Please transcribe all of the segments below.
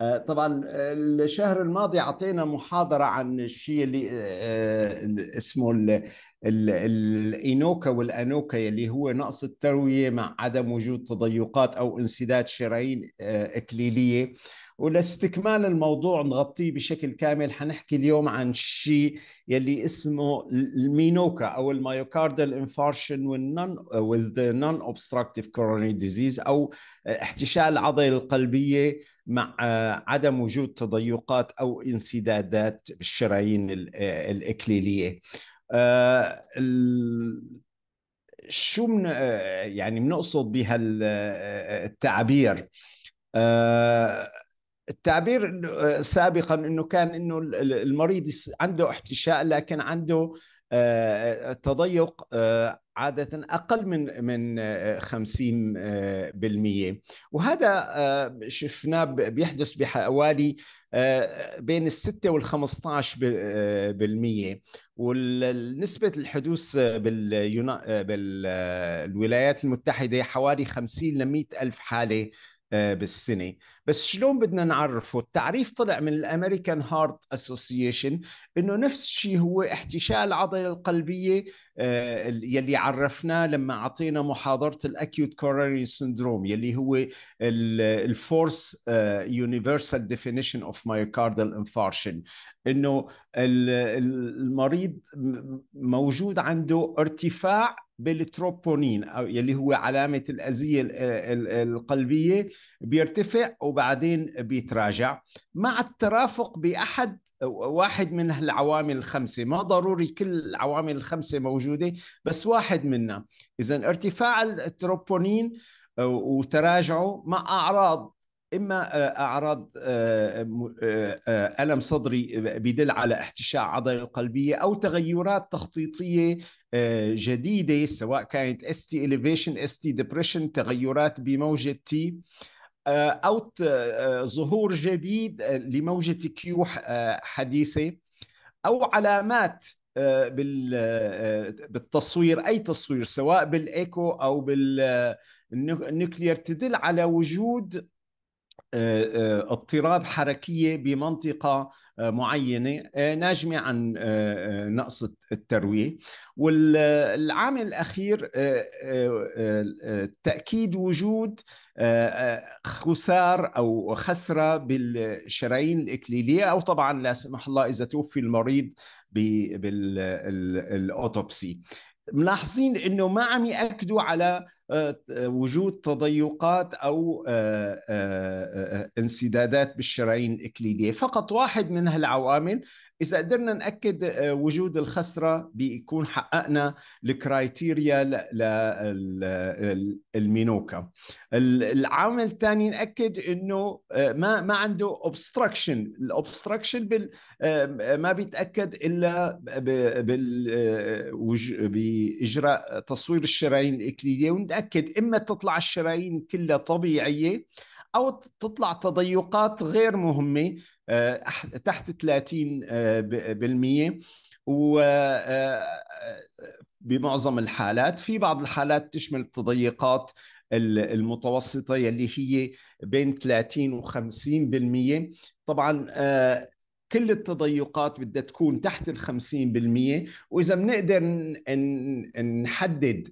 آه، طبعا آه، الشهر الماضي اعطينا محاضره عن الشيء اللي آه، اسمه الإنوكا والأنوكا اللي هو نقص التروية مع عدم وجود تضيقات أو انسداد شرايين آه، إكليلية ولاستكمال الموضوع نغطيه بشكل كامل حنحكي اليوم عن شيء يلي اسمه المينوكا او المايوكاردال انفارشن والنون وذ نون اوبستراكتيف obstructive coronary disease او احتشاء العضله القلبيه مع آه، عدم وجود تضيقات او انسدادات بالشرايين آه، الاكليليه آه، شو من آه، يعني بنقصد بهالتعبير آه، التعبير سابقا انه كان انه المريض عنده احتشاء لكن عنده التضيق آه، آه، آه، عادة أقل من من 50% وهذا شفناه بيحدث بحوالي بين الستة وال 15% ونسبة الحدوث بالولايات المتحدة حوالي 50 100 ألف حالة آه، بالسنه بس شلون بدنا نعرفه التعريف طلع من الامريكان هارت اسوسيشن انه نفس الشيء هو احتشاء العضله القلبيه آه، يلي عرفناه لما اعطينا محاضره الاكيوت كورونري سندروم يلي هو الفورس يونيفرسال ديفينيشن اوف مايوكاردال انفارشن انه المريض موجود عنده ارتفاع بالتروبونين او يلي هو علامه الاذيه القلبيه بيرتفع وبعدين بيتراجع مع الترافق باحد واحد من العوامل الخمسه ما ضروري كل العوامل الخمسه موجوده بس واحد منها اذا ارتفاع التروبونين وتراجعه مع اعراض اما آه، اعراض آه، آه، الم صدري بدل على احتشاء عضله قلبيه او تغيرات تخطيطيه جديده سواء كانت اس تي elevation اس تي depression تغيرات بموجه تي او ظهور جديد لموجه كيو حديثه او علامات بالتصوير اي تصوير سواء بالايكو او بالنيوكليير تدل على وجود آه، آه، اضطراب حركيه بمنطقه آه، معينه ناجمه عن نقص الترويه والعامل الاخير تاكيد وجود خسار او خسره بالشرايين الاكليليه او طبعا لا سمح الله اذا توفي المريض بالاوتوبسي ملاحظين انه ما عم ياكدوا على وجود تضيقات او آه، آه، آه، انسدادات بالشرايين الاكليديه فقط واحد من هالعوامل اذا قدرنا ناكد وجود الخسره بيكون حققنا الكرايتيريا للمينوكا العامل الثاني ناكد انه ما ما عنده اوبستراكشن الاوبستراكشن بال ما بيتاكد الا باجراء تصوير الشرايين الاكليديه متاكد اما تطلع الشرايين كلها طبيعيه او تطلع تضيقات غير مهمه آه، تحت 30% آه، و آه، بمعظم الحالات في بعض الحالات تشمل التضيقات المتوسطه يلي هي بين 30 و 50% طبعا كل التضيقات بدها تكون تحت ال 50% وإذا بنقدر نحدد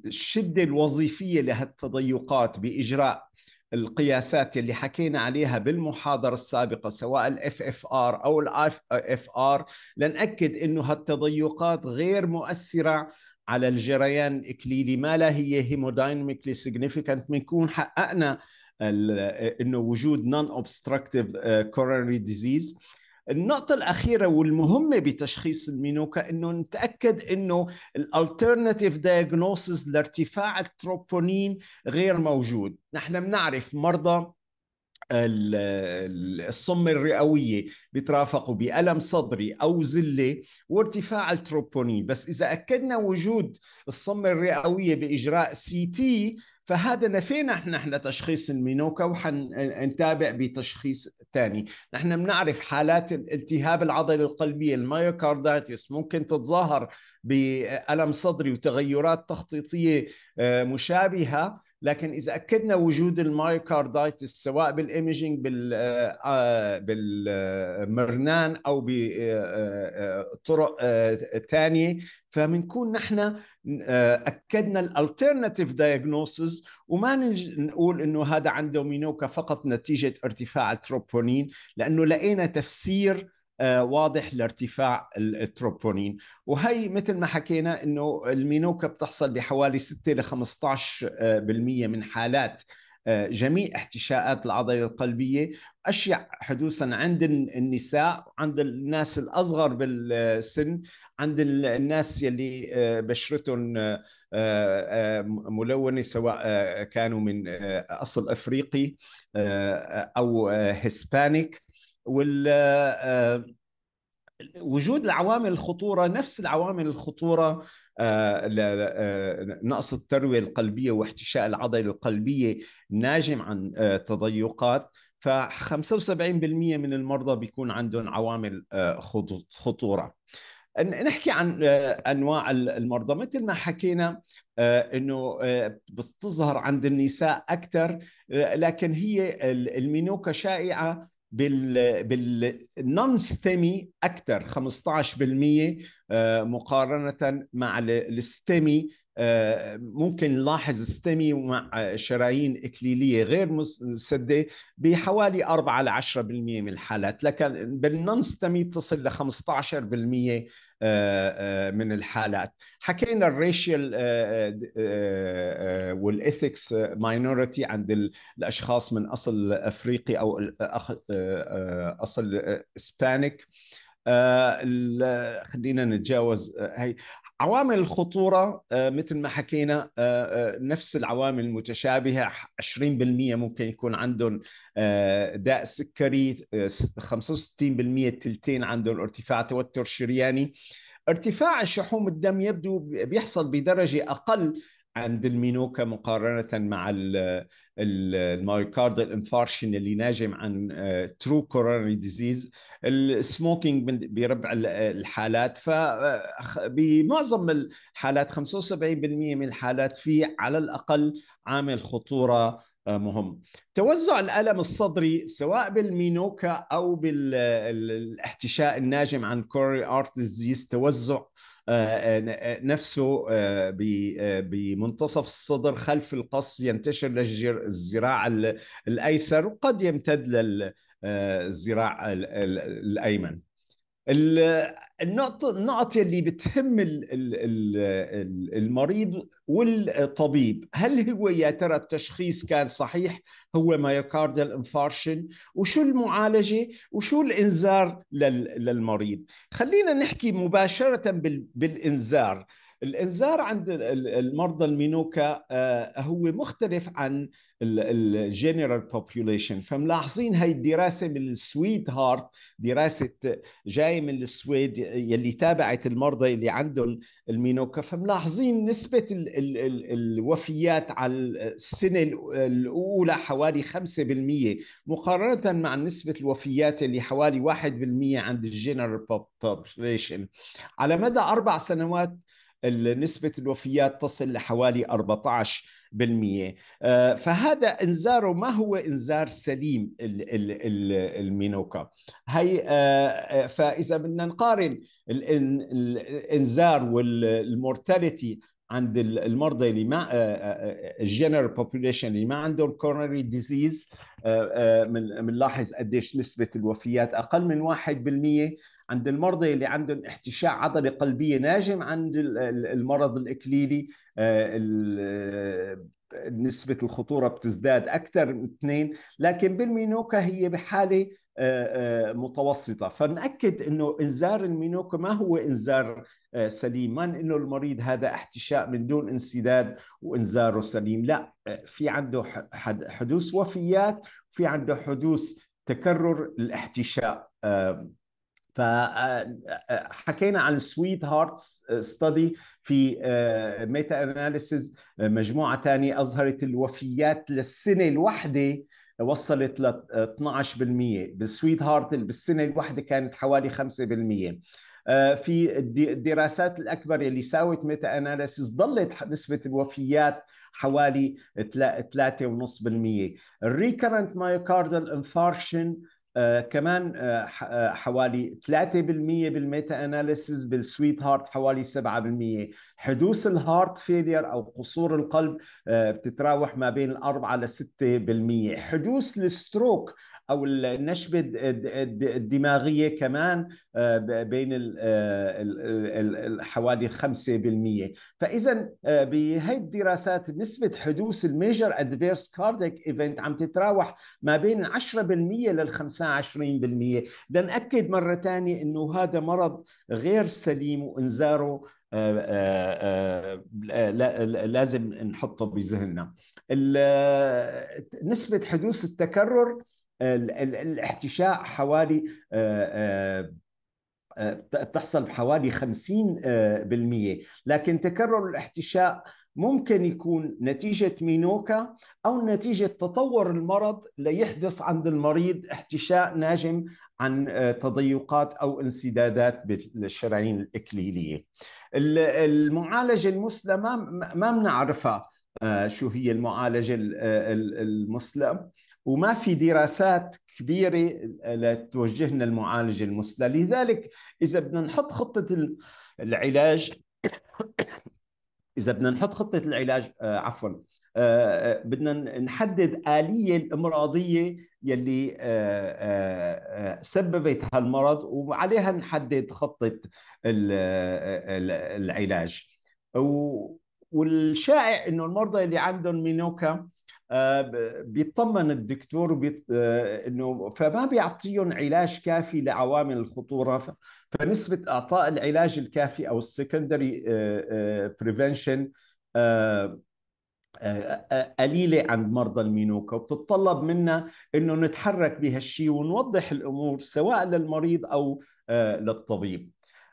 الشدة الوظيفية لهالتضيقات بإجراء القياسات اللي حكينا عليها بالمحاضرة السابقة سواء الاف اف ار او الاف اف ار لنأكد انه هالتضيقات غير مؤثرة على الجريان الإكليلي ما لا هي هيمودايناميكلي سيجنيفيكانت بنكون حققنا آه، انه وجود نون اوبستراكتيف كوروناري ديزيز النقطة الأخيرة والمهمة بتشخيص المينوكا إنه نتأكد إنه الالترناتيف دايجنوسيس لارتفاع التروبونين غير موجود، نحن بنعرف مرضى الصم الرئوية بترافقوا بألم صدري أو زلة وارتفاع التروبونين بس إذا أكدنا وجود الصم الرئوية بإجراء سي تي فهذا نفينا نحن تشخيص المينوكا وحنتابع بتشخيص ثاني نحن بنعرف حالات الالتهاب العضله القلبيه المايوكاردايتس ممكن تتظاهر بألم صدري وتغيرات تخطيطيه آه، مشابهه لكن اذا اكدنا وجود المايوكاردايتس سواء بالايمجينج بال آه، آه، بالمرنان او بطرق آه، ثانيه فبنكون نحن اكدنا الالترناتيف دايجنوسز وما نقول انه هذا عنده مينوكا فقط نتيجه ارتفاع التروبونين لانه لقينا تفسير آه، واضح لارتفاع التروبونين وهي مثل ما حكينا انه المينوكا بتحصل بحوالي 6 ل 15% من حالات آه، جميع احتشاءات العضله القلبيه اشيع حدوثا عند النساء عند الناس الاصغر بالسن عند الناس يلي آه، بشرتهم ملونه سواء كانوا من اصل افريقي او هسبانيك وال آه، وجود العوامل الخطوره نفس العوامل الخطوره آه، آه، نقص الترويه القلبيه واحتشاء العضله القلبيه ناجم عن تضيقات ف 75% من المرضى بيكون عندهم عوامل خطوره نحكي عن انواع المرضى مثل ما حكينا انه بتظهر عند النساء اكثر لكن هي المينوكا شائعه بال بالنون ستيمي اكثر 15% مقارنه مع الستيمي ممكن نلاحظ ستمي مع شرايين إكليلية غير مسدة بحوالي 4 ل 10% من الحالات لكن بالنون ستمي بتصل ل 15% آه، آه، من الحالات حكينا الريشيال والاثكس ماينورتي عند الاشخاص من اصل افريقي او آه، اصل اسبانيك خلينا نتجاوز هي عوامل الخطورة آه، مثل ما حكينا آه، آه، نفس العوامل المتشابهة 20% ممكن يكون عندهم داء سكري 65% التلتين عندهم ارتفاع توتر شرياني ارتفاع شحوم الدم يبدو بيحصل بدرجة أقل عند المينوكا مقارنة مع المايوكارد الانفارشن اللي ناجم عن ترو كوروناري ديزيز السموكينج بربع الحالات فبمعظم آه، الحالات 75% من الحالات في على الأقل عامل خطورة آه، مهم توزع الألم الصدري سواء بالمينوكا أو بالاحتشاء آه، الناجم عن كوري ارت ديزيز توزع آه، نفسه بمنتصف الصدر خلف القص ينتشر للذراع الأيسر وقد يمتد للذراع الأيمن النقطة النقط اللي بتهم المريض والطبيب هل هو يا ترى التشخيص كان صحيح هو مايوكارديال انفارشن وشو المعالجة وشو الإنذار للمريض خلينا نحكي مباشرة بالإنذار الانذار عند المرضى المينوكا آه، هو مختلف عن الجنرال بوبوليشن فملاحظين هاي الدراسه من السويد هارت دراسه جاي من السويد يلي تابعت المرضى اللي عندهم المينوكا فملاحظين نسبه الوفيات على السنه الاولى حوالي 5% مقارنه مع نسبه الوفيات اللي حوالي 1% عند الجنرال بوبوليشن على مدى اربع سنوات نسبة الوفيات تصل لحوالي 14% آه، فهذا انذاره ما هو انذار سليم المينوكا هي آه، آه، فاذا بدنا نقارن الانذار والمورتاليتي عند المرضى اللي ما الجنرال بوبوليشن اللي ما عندهم كورونري ديزيز بنلاحظ قديش نسبه الوفيات اقل من 1% عند المرضى اللي عندهم احتشاء عضلة قلبية ناجم عند المرض الإكليلي آه، آه، نسبة الخطورة بتزداد أكثر من اثنين لكن بالمينوكا هي بحالة آه، متوسطة فنأكد أنه إنذار المينوكا ما هو إنذار سليم ما أنه المريض هذا احتشاء من دون انسداد وإنذاره سليم لا في عنده حدوث وفيات في عنده حدوث تكرر الاحتشاء فحكينا آه، آه، آه، عن السويت هارتس ستدي في ميتا اناليسز مجموعه ثانيه اظهرت الوفيات للسنه الواحده وصلت ل 12% بالسويت هارت بالسنه الواحده كانت حوالي 5% في الدراسات الاكبر اللي ساوت ميتا اناليسيس ضلت نسبه الوفيات حوالي 3.5% الريكرنت مايوكاردال انفارشن آه، كمان آه، آه، حوالي 3% بالميتا اناليسز بالسويت هارت حوالي 7% حدوث الهارت فيلير او قصور القلب بتتراوح ما بين 4 ل 6% حدوث الستروك او النشبه الدماغيه كمان آه، بين آه، حوالي 5% فاذا آه، بهي الدراسات نسبه حدوث الميجر ادفيرس كارديك ايفنت عم تتراوح ما بين 10% لل 25% لنأكد مره ثانيه انه هذا مرض غير سليم وانذاره آآ آآ لازم نحطه بذهننا نسبة حدوث التكرر الاحتشاء حوالي بتحصل آه، آه، آه، بحوالي 50% لكن تكرر الاحتشاء ممكن يكون نتيجة مينوكا أو نتيجة تطور المرض ليحدث عند المريض احتشاء ناجم عن تضيقات أو انسدادات بالشرايين الإكليلية المعالجة المسلمة ما بنعرفها شو هي المعالجة المسلم وما في دراسات كبيرة لتوجهنا المعالجة المثلى لذلك إذا بدنا نحط خطة العلاج إذا بدنا نحط خطة العلاج آه عفوا آه, آه، بدنا نحدد آلية الإمراضية يلي آه, آه،, آه، سببت هالمرض وعليها نحدد خطة العلاج والشائع انه المرضى اللي عندهم مينوكا آه، بيطمن الدكتور بيط... آه، انه فما بيعطيهم علاج كافي لعوامل الخطوره فنسبه اعطاء العلاج الكافي او السكندري بريفنشن آه، قليلة عند مرضى المينوكا وبتتطلب منا أنه نتحرك بهالشيء ونوضح الأمور سواء للمريض أو للطبيب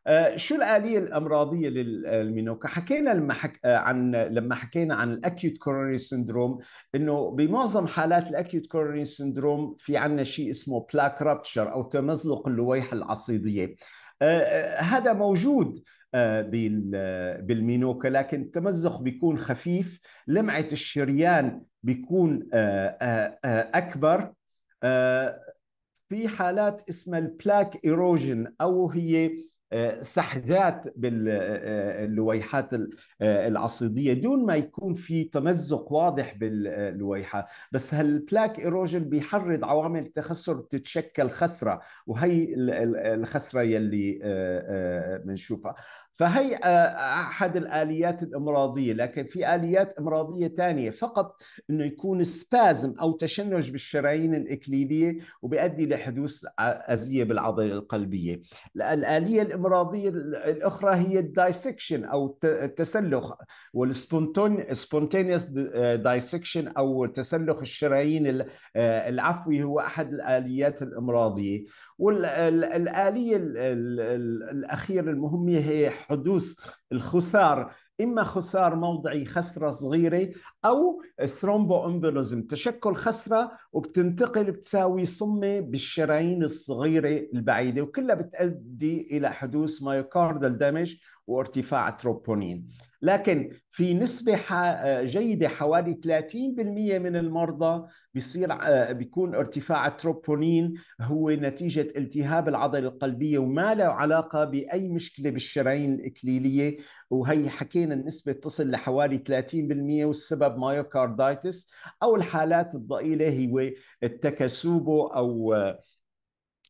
آه، شو الآلية الأمراضية للمينوكا؟ حكينا لما حك... آه، عن لما حكينا عن الأكيوت كورونري سندروم إنه بمعظم حالات الأكيوت كورونري سندروم في عندنا شيء اسمه بلاك رابتشر أو تمزق اللويحة العصيدية. آه، هذا موجود بالمينوكا لكن التمزق بيكون خفيف لمعة الشريان بيكون أكبر في حالات اسمها البلاك ايروجن او هي سحجات باللويحات آه، آه، آه، العصيديه دون ما يكون في تمزق واضح باللويحه بس هالبلاك ايروجن بيحرض عوامل تخسر بتتشكل خسره وهي الخسره يلي بنشوفها فهي احد الاليات الامراضيه لكن في اليات امراضيه ثانيه فقط انه يكون سبازم او تشنج بالشرايين الاكليليه وبيؤدي لحدوث اذيه بالعضله القلبيه الاليه الامراضيه الاخرى هي الدايسكشن او التسلخ والسبونتينيوس دايسكشن آه، او تسلخ الشرايين آه، العفوي هو احد الاليات الامراضيه والآلية الأخيرة المهمة هي حدوث الخسار إما خسار موضعي خسرة صغيرة أو ثرومبو أمبوليزم تشكل خسرة وبتنتقل بتساوي صمة بالشرايين الصغيرة البعيدة وكلها بتؤدي إلى حدوث مايوكاردال دامج وارتفاع تروبونين لكن في نسبة آه، جيدة حوالي 30% من المرضى بيصير آه، بيكون ارتفاع التروبونين هو نتيجة التهاب العضلة القلبية وما له علاقة بأي مشكلة بالشرايين الإكليلية وهي حكينا النسبة تصل لحوالي 30% والسبب مايوكاردايتس أو الحالات الضئيلة هي التكسوبو أو آه،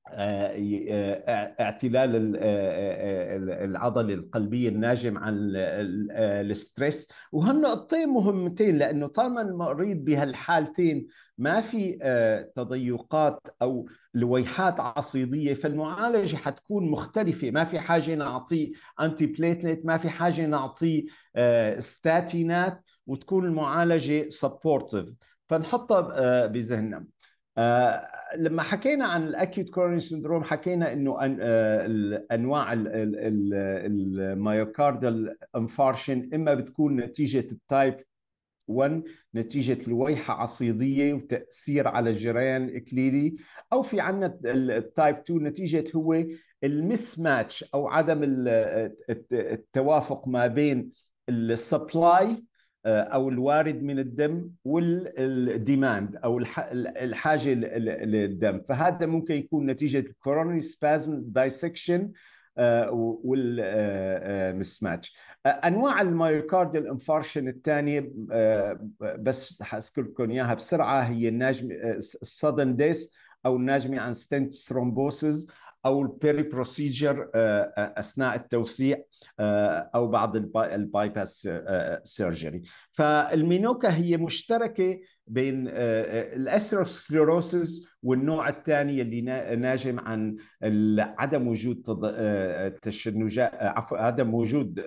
آه، آه، آه، اعتلال العضله القلبيه الناجم عن الستريس وهالنقطتين مهمتين لانه طالما المريض بهالحالتين ما في تضيقات او لويحات عصيديه فالمعالجه حتكون مختلفه ما في حاجه نعطيه انتي بليتلت ما في حاجه نعطيه ستاتينات وتكون المعالجه سبورتيف فنحطها بذهننا آه، لما حكينا عن الاكيوت كورني سندروم حكينا انه آه، انواع الميوكاردال انفارشن اما بتكون نتيجه التايب 1 نتيجة لويحة عصيدية وتأثير على الجريان الإكليلي أو في عنا التايب 2 نتيجة هو المس ماتش أو عدم التوافق ما بين السبلاي آه، او الوارد من الدم والديماند او الحاجه للدم فهذا ممكن يكون نتيجه كورونري سبازم دايسكشن والمسماتش انواع المايوكارديال انفارشن الثانيه آه، بس حاذكركم اياها بسرعه هي الناجمه السادن آه، ديس او الناجمه عن ستنت ثرومبوسز او البيري بروسيجر آه، آه، اثناء التوسيع آه، او بعض الباي باس سيرجري فالمينوكا هي مشتركه بين آه، آه، الاستروسكليروسيس والنوع الثاني اللي ناجم عن عدم وجود آه، تشنجات عفوا عدم وجود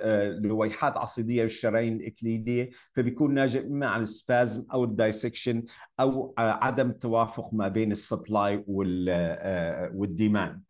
لويحات عصيديه بالشرايين الاكليليه فبيكون ناجم اما عن السبازم او الدايسكشن او عدم توافق ما بين السبلاي والديماند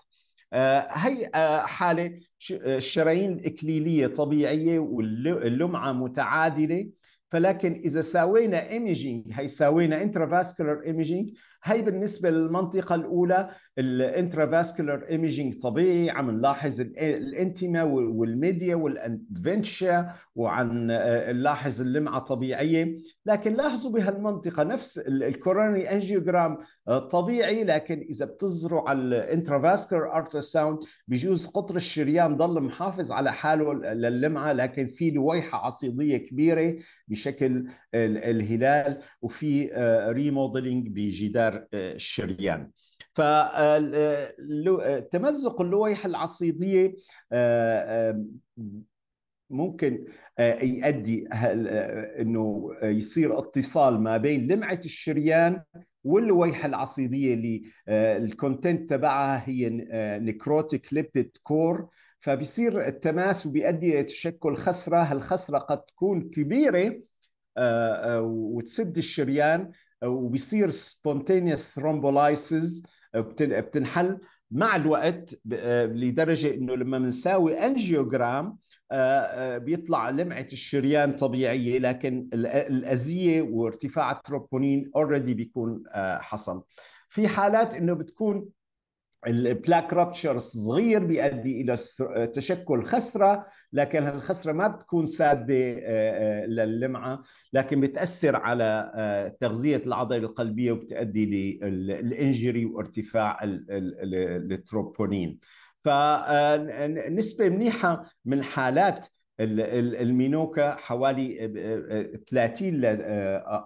هي حالة الشرايين الإكليلية طبيعية واللمعة متعادلة فلكن اذا سوينا ايميجينج هي سوينا انترافاسكولار ايميجينج هي بالنسبه للمنطقه الاولى الانترافاسكولار ايميجينج طبيعي عم نلاحظ الانتما والميديا والادفنشيا وعن آه، نلاحظ اللمعه طبيعيه لكن لاحظوا بهالمنطقه نفس الكوروني انجيوجرام آه، طبيعي لكن اذا بتزرع على الانترافاسكولار التراساوند بجوز قطر الشريان ضل محافظ على حاله للمعه لكن في لويحه عصيديه كبيره بشكل الهلال وفي ريموديلينج آه، بجدار أثر آه، ف فتمزق آه، آه، اللويح العصيدية ممكن يؤدي انه يصير اتصال ما بين لمعه الشريان واللويحه العصيديه اللي الكونتنت تبعها هي نكروتيك ليبيد كور فبصير التماس وبيؤدي الى تشكل خسره، هالخسره قد تكون كبيره وتسد الشريان وبيصير سبونتينيوس آه، ثرومبولايسز آه، بتنحل مع الوقت آه، لدرجه انه لما بنساوي انجيوجرام بيطلع لمعه الشريان طبيعيه لكن الاذيه وارتفاع التروبونين اوريدي بيكون حصل في حالات انه بتكون البلاك رابتشر صغير بيؤدي الى تشكل خسره لكن الخسره ما بتكون ساده للمعه لكن بتاثر على تغذيه العضله القلبيه وبتؤدي للانجري وارتفاع التروبونين فنسبه منيحه من حالات المينوكا حوالي 30 ل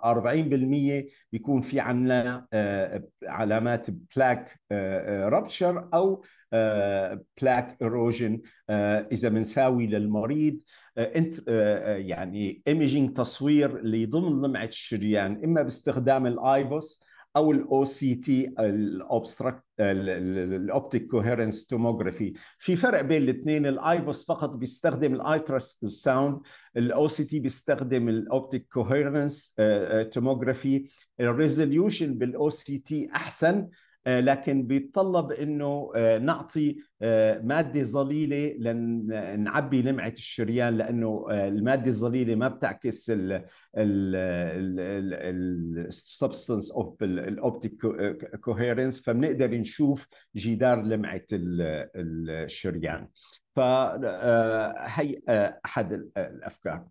40% آه، بيكون في عندنا آه، علامات بلاك آه، ربشر او بلاك ايروجن اذا بنساوي للمريض انت يعني ايميجينج تصوير اللي ضمن لمعه الشريان اما باستخدام الايبوس او الاو سي تي الاوبستراكت الاوبتيك كوهيرنس توموغرافي في فرق بين الاثنين الايفوس فقط بيستخدم الالتراس ساوند الاو سي تي بيستخدم الاوبتيك كوهيرنس توموغرافي الريزوليوشن بالاو سي تي احسن آه، لكن بيتطلب انه آه، نعطي آه، ماده ظليله لنعبي لمعه الشريان لانه الماده الظليله ما بتعكس ال substance اوف الاوبتيك كوهيرنس فبنقدر نشوف جدار لمعه الشريان فهي احد الافكار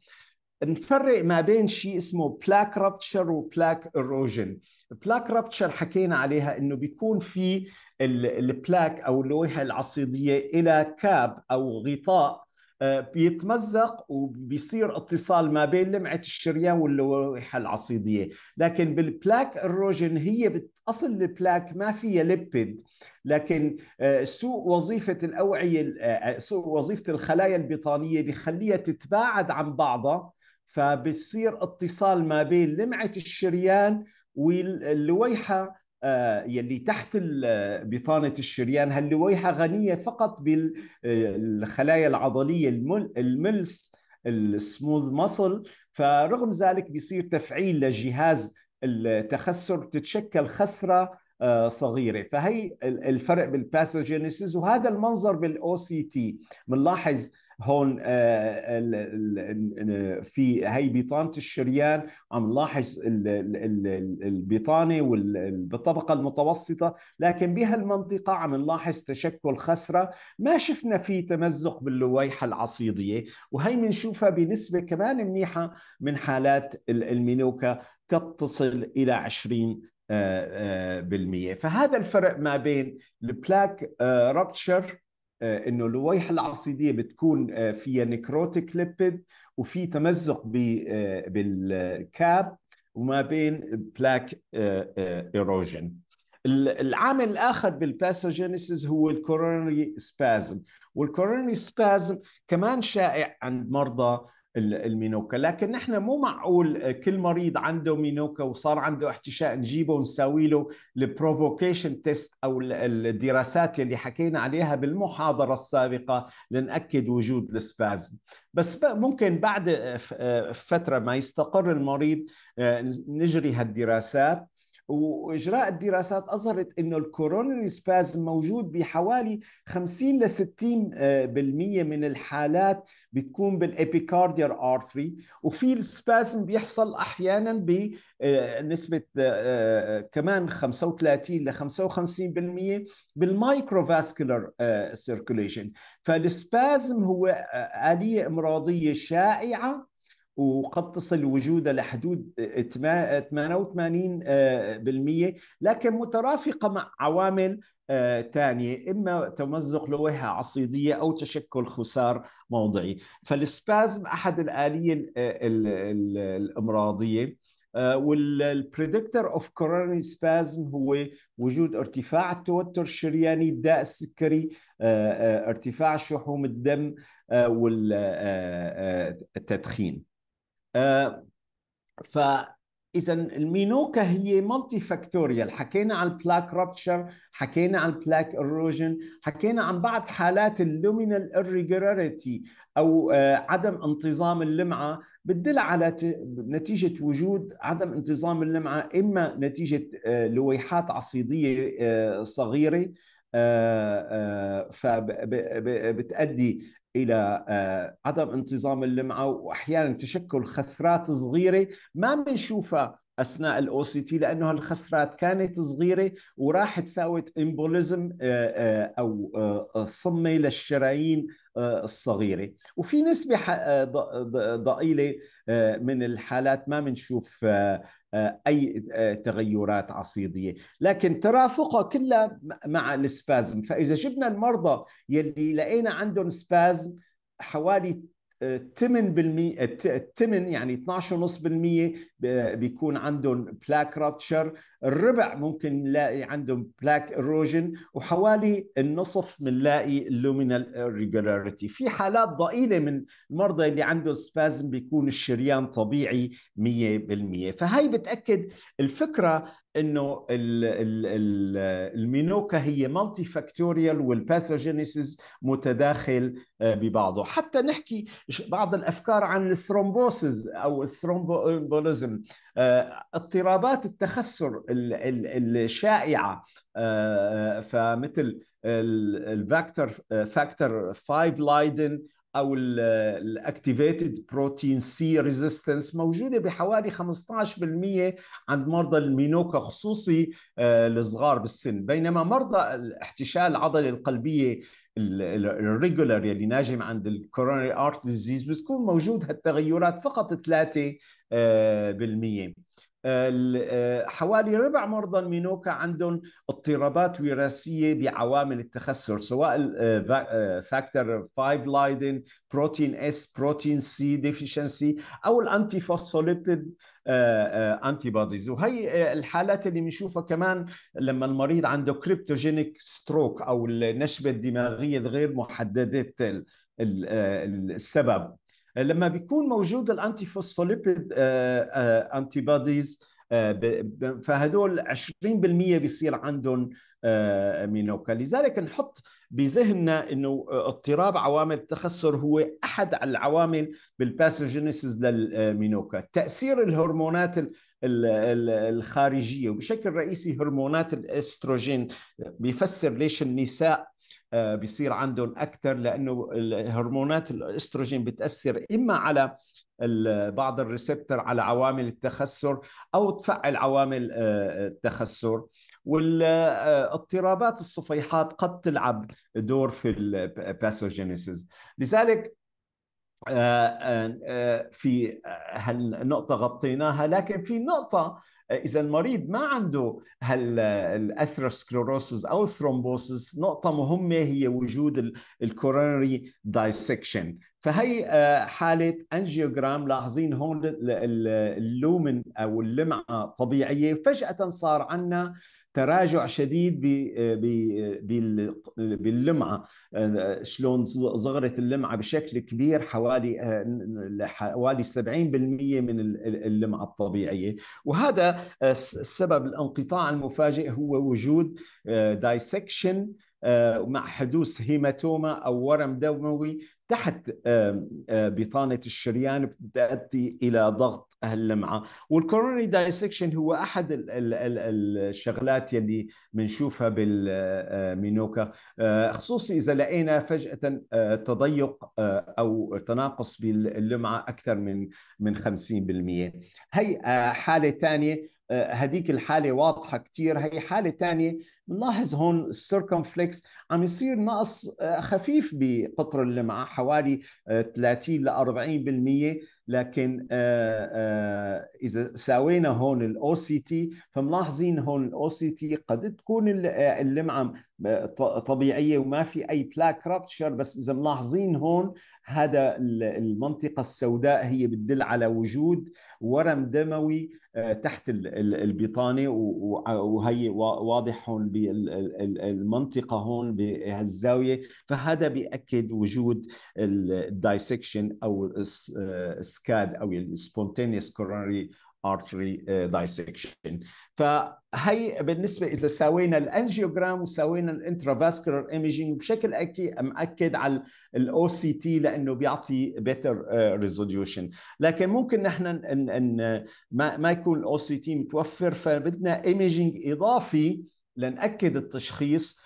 نفرق ما بين شيء اسمه بلاك رابتشر وبلاك اروجن بلاك رابتشر حكينا عليها انه بيكون في البلاك او اللويحه العصيديه الى كاب او غطاء آه، بيتمزق وبيصير اتصال ما بين لمعه الشريان واللويحه العصيديه لكن بالبلاك اروجن هي اصل البلاك ما فيها ليبيد لكن آه، سوء وظيفه الاوعيه آه، سوء وظيفه الخلايا البطانيه بخليها تتباعد عن بعضها فبصير اتصال ما بين لمعه الشريان واللويحه آه، يلي تحت آه، بطانة الشريان هاللويحة غنية فقط بالخلايا آه، العضلية الملس السموث مصل فرغم ذلك بيصير تفعيل لجهاز التخثر تتشكل خسرة صغيرة فهي الفرق بالباثوجينيسيس وهذا المنظر بالاو سي تي بنلاحظ هون آه، في هي بطانه الشريان عم نلاحظ البطانه والطبقة المتوسطه لكن بهالمنطقه عم نلاحظ تشكل خسره ما شفنا في تمزق باللويحه العصيديه وهي بنشوفها بنسبه كمان منيحه من حالات المينوكا قد تصل الى 20 آه، آه، بالمية فهذا الفرق ما بين البلاك رابتشر آه، انه اللويحه العصيديه بتكون آه، فيها نكروتيك ليبيد وفي تمزق آه، بالكاب وما بين بلاك ايروجين العامل الاخر بالباثوجينيسيس هو الكورونري سبازم والكورونري سبازم كمان شائع عند مرضى المينوكا لكن نحن مو معقول آه، كل مريض عنده مينوكا وصار عنده احتشاء نجيبه ونسوي له البروفوكيشن تيست او الدراسات اللي حكينا عليها بالمحاضره السابقه لنأكد وجود السبازم بس ممكن بعد آه، آه، فتره ما يستقر المريض نجري هالدراسات واجراء الدراسات اظهرت انه الكورونري سبازم موجود بحوالي 50 ل 60% من الحالات بتكون بالابيكارديال ارثري وفي السبازم بيحصل احيانا بنسبه آه، آه، آه، كمان 35 ل 55% بالمايكروفاسكولار سيركوليشن فالسبازم هو اليه امراضيه شائعه وقد تصل وجودها لحدود 88% آه، لكن مترافقة مع عوامل ثانية آه، إما تمزق لويها عصيدية أو تشكل خسار موضعي فالسبازم أحد الآلية آه، الأمراضية والبريدكتور اوف كوروناري سبازم هو وجود ارتفاع التوتر الشرياني الداء السكري ارتفاع شحوم الدم والتدخين آه، اذا المينوكا هي مالتي فاكتوريال حكينا عن البلاك رابتشر حكينا عن البلاك اروجن حكينا عن بعض حالات اللومينال irregularity او آه، عدم انتظام اللمعه بتدل على نتيجه وجود عدم انتظام اللمعه اما نتيجه آه، لويحات عصيديه صغيره آه، آه، فبتؤدي الى آه، عدم انتظام اللمعه واحيانا تشكل خثرات صغيره ما بنشوفها اثناء الاو سي تي لانه الخسرات كانت صغيره وراحت ساوت امبوليزم آه، آه، او آه، صمه للشرايين الصغيره وفي نسبه ضئيله من الحالات ما بنشوف اي تغيرات عصيديه لكن ترافقها كلها مع السبازم فاذا جبنا المرضى يلي لقينا عندهم سبازم حوالي 8 بالمية 8 يعني 12.5% بيكون عندهم بلاك رابتشر الربع ممكن نلاقي عندهم بلاك اروجن وحوالي النصف بنلاقي اللومينال ريجولاريتي في حالات ضئيله من المرضى اللي عنده سبازم بيكون الشريان طبيعي 100% فهي بتاكد الفكره انه المينوكا هي مالتي فاكتوريال والباثوجينيسيس متداخل آه، ببعضه حتى نحكي بعض الافكار عن الثرومبوسز او الثرومبوليزم آه، اضطرابات التخثر الشائعه آه، فمثل الفاكتور فاكتور 5 لايدن او الاكتيفيتد بروتين سي ريزيستنس موجوده بحوالي 15% عند مرضى المينوكا خصوصي آه، الصغار بالسن بينما مرضى الاحتشال العضله القلبيه الريجولار يلي ناجم عند الكورونري ارت ديزيز بتكون موجود هالتغيرات فقط 3% آه، حوالي ربع مرضى المينوكا عندهم اضطرابات وراثيه بعوامل التخثر سواء آه، آه، فاكتور 5 لايدن بروتين اس بروتين سي ديفيشنسي او الانتي فوسفوليبيد انتي بوديز وهي الحالات اللي بنشوفها كمان لما المريض عنده كريبتوجينيك ستروك او النشبه الدماغيه الغير محدده السبب لما بيكون موجود الانتي فوسفوليبيد انتي آه، آه، آه، بوديز فهدول 20% بيصير عندهم مينوكا لذلك نحط بذهننا انه اضطراب عوامل التخثر هو احد العوامل بالباثوجينيسيس للمينوكا تاثير الهرمونات الخارجيه وبشكل رئيسي هرمونات الاستروجين بيفسر ليش النساء آه، بيصير عندهم اكثر لانه هرمونات الاستروجين بتاثر اما على بعض الريسبتر على عوامل التخسر او تفعل عوامل آه، التخسر والاضطرابات آه، الصفيحات قد تلعب دور في الباثوجينيسيس لذلك آه، آه، آه، في هالنقطة غطيناها لكن في نقطة إذا المريض ما عنده هالأثروسكلوروسز أو الثرومبوسز نقطة مهمة هي وجود الكورونري دايسكشن فهي حالة أنجيوجرام لاحظين هون اللومن أو اللمعة طبيعية فجأة صار عندنا تراجع شديد باللمعه شلون صغرت اللمعه بشكل كبير حوالي آه، حوالي 70% من اللمعه الطبيعيه وهذا السبب آه، الانقطاع المفاجئ هو وجود دايسكشن آه، مع حدوث هيماتوما او ورم دموي تحت بطانه الشريان بتؤدي الى ضغط هاللمعه والكورونري دايسكشن هو احد الـ الـ الـ الشغلات يلي بنشوفها بالمينوكا آه، آه، خصوصي اذا لقينا فجاه آه، تضيق او تناقص باللمعه اكثر من من 50% هي حاله ثانيه آه، هذيك الحاله واضحه كثير هي حاله ثانيه بنلاحظ هون السيركمفلكس عم يصير نقص آه، خفيف بقطر اللمعه حوالي 30 ل 40% لكن آه، اذا ساوينا هون الاو سي تي فملاحظين هون الاو سي تي قد تكون اللمعه طبيعيه وما في اي بلاك رابتشر بس اذا ملاحظين هون هذا المنطقه السوداء هي بتدل على وجود ورم دموي آه، تحت البطانه وهي واضح هون بالمنطقه هون بهالزاويه فهذا بياكد وجود الدايسكشن او السكاد آه، او السبونتينيوس كوروناري artery uh, dissection فهي بالنسبه اذا سوينا الانجيوجرام وسوينا الانترافاسكولار ايميجينج بشكل اكيد مأكد على الاو سي تي لانه بيعطي بيتر ريزوليوشن uh, لكن ممكن نحن إن إن ما, ما يكون الاو سي تي متوفر فبدنا ايميجينج اضافي لنأكد التشخيص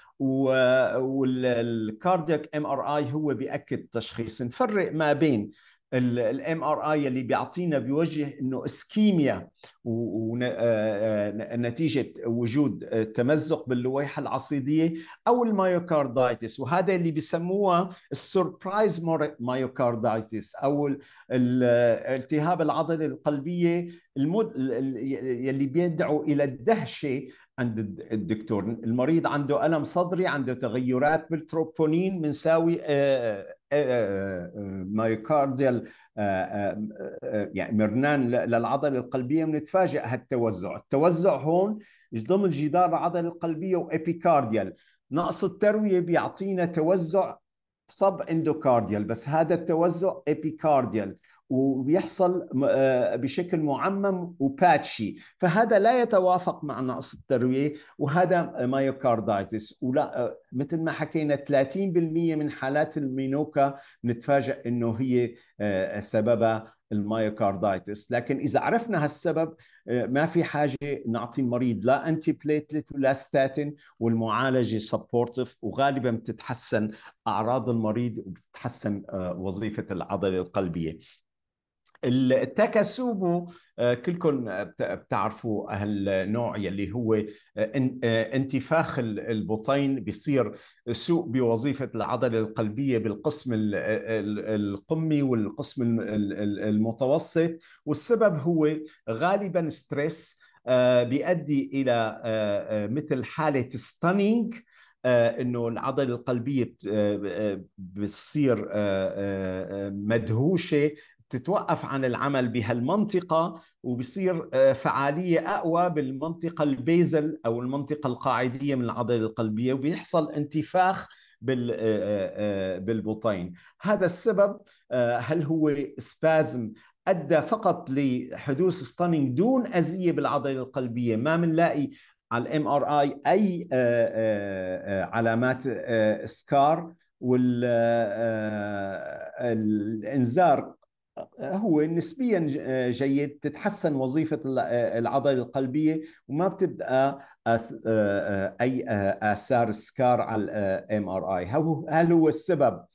والكاردياك ام ار اي هو بياكد التشخيص نفرق ما بين الام ار اي اللي بيعطينا بيوجه انه اسكيميا ونتيجه آه، آه، وجود تمزق باللويحه العصيديه او المايوكاردايتس وهذا اللي بسموها السربرايز مايوكاردايتس او التهاب العضله القلبيه المد... يلي بيدعو الى الدهشه عند الدكتور المريض عنده الم صدري عنده تغيرات بالتروبونين بنساوي آه، آه، آه، مايوكارديال يعني مرنان للعضله القلبيه بنتفاجئ هالتوزع التوزع هون ضمن الجدار العضله القلبيه وابيكارديال نقص الترويه بيعطينا توزع صب اندوكارديال بس هذا التوزع ابيكارديال وبيحصل آه، بشكل معمم وباتشي فهذا لا يتوافق مع نقص الترويه وهذا مايوكاردايتس ولا آه، مثل ما حكينا 30% من حالات المينوكا نتفاجئ انه هي آه، سببها المايوكاردايتس لكن اذا عرفنا هالسبب ما في حاجه نعطي المريض لا انتي بليتلت ولا ستاتين والمعالجه سبورتيف وغالبا بتتحسن اعراض المريض وبتتحسن وظيفه العضله القلبيه التكاسوبو آه، كلكم آه، بتعرفوا هالنوع يلي هو آه، انتفاخ البطين بيصير سوء بوظيفه العضله القلبيه بالقسم القمي والقسم المتوسط والسبب هو غالبا ستريس بيؤدي الى مثل حاله ستانينج انه العضله القلبيه بتصير مدهوشه تتوقف عن العمل بهالمنطقة وبصير آه، فعالية أقوى بالمنطقة البيزل أو المنطقة القاعدية من العضلة القلبية وبيحصل انتفاخ آه، آه، بالبطين هذا السبب هل هو سبازم أدى فقط لحدوث ستانينج دون أذية بالعضلة القلبية ما بنلاقي على الام ار اي اي علامات سكار والانذار هو نسبيا آه، جيد تتحسن وظيفة آه، العضلة القلبية وما بتبقى آه، أي آثار سكار على الام ار اي هل هو السبب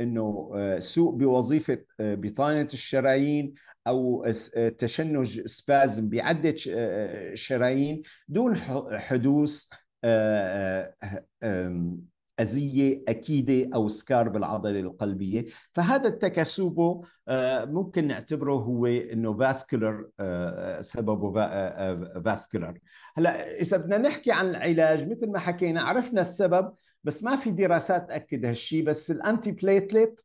انه سوء بوظيفه بطانه الشرايين او تشنج سبازم بعده شرايين دون حدوث أذية أكيدة أو سكار بالعضلة القلبية فهذا التكاسوبو آه، ممكن نعتبره هو أنه فاسكولر آه، سببه فاسكولر آه، هلا إذا بدنا نحكي عن العلاج مثل ما حكينا عرفنا السبب بس ما في دراسات تاكد هالشيء بس الانتي بليتلت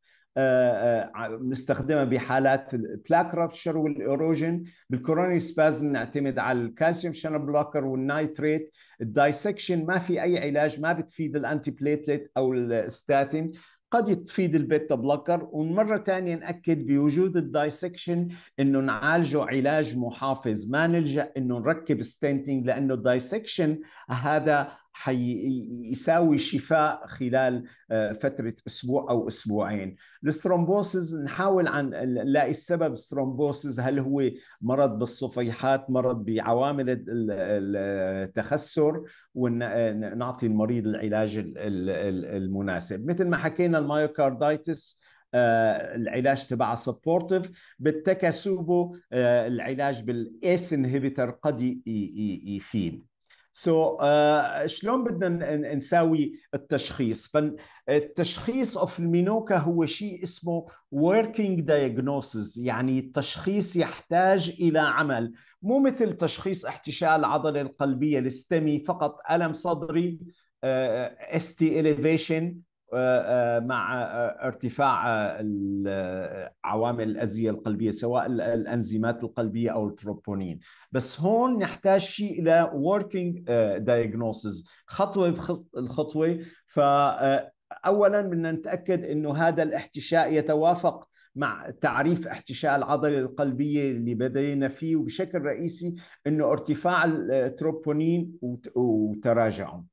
بنستخدمها آه، آه، بحالات البلاك رابشر والايروجن بالكوروني سبازم نعتمد على الكالسيوم شانل بلوكر والنايتريت الدايسكشن ما في اي علاج ما بتفيد الانتي بليتليت او الستاتين قد تفيد البيتا بلوكر ومرة ثانية نأكد بوجود الدايسكشن انه نعالجه علاج محافظ ما نلجأ انه نركب ستنتنج لانه الدايسكشن هذا حيساوي شفاء خلال آه، فترة أسبوع أو أسبوعين الثرومبوسز نحاول عن نلاقي السبب الثرومبوسز هل هو مرض بالصفيحات مرض بعوامل التخسر ونعطي آه، المريض العلاج المناسب مثل ما حكينا المايوكاردايتس آه، العلاج تبعها سبورتيف بالتكاسوبو العلاج بالاس انهبيتر قد يفيد سو so, uh, شلون بدنا نساوي التشخيص فالتشخيص اوف المينوكا هو شيء اسمه working diagnosis يعني التشخيص يحتاج الى عمل مو مثل تشخيص احتشال العضله القلبيه الستمي فقط الم صدري اس آه، تي elevation آه، آه، مع آه، ارتفاع عوامل الأزية القلبية سواء الأنزيمات القلبية أو التروبونين بس هون نحتاج شيء إلى working diagnosis خطوة بخطوة فأولا بدنا نتأكد أنه هذا الاحتشاء يتوافق مع تعريف احتشاء العضلة القلبية اللي بدينا فيه وبشكل رئيسي انه ارتفاع التروبونين وتراجعه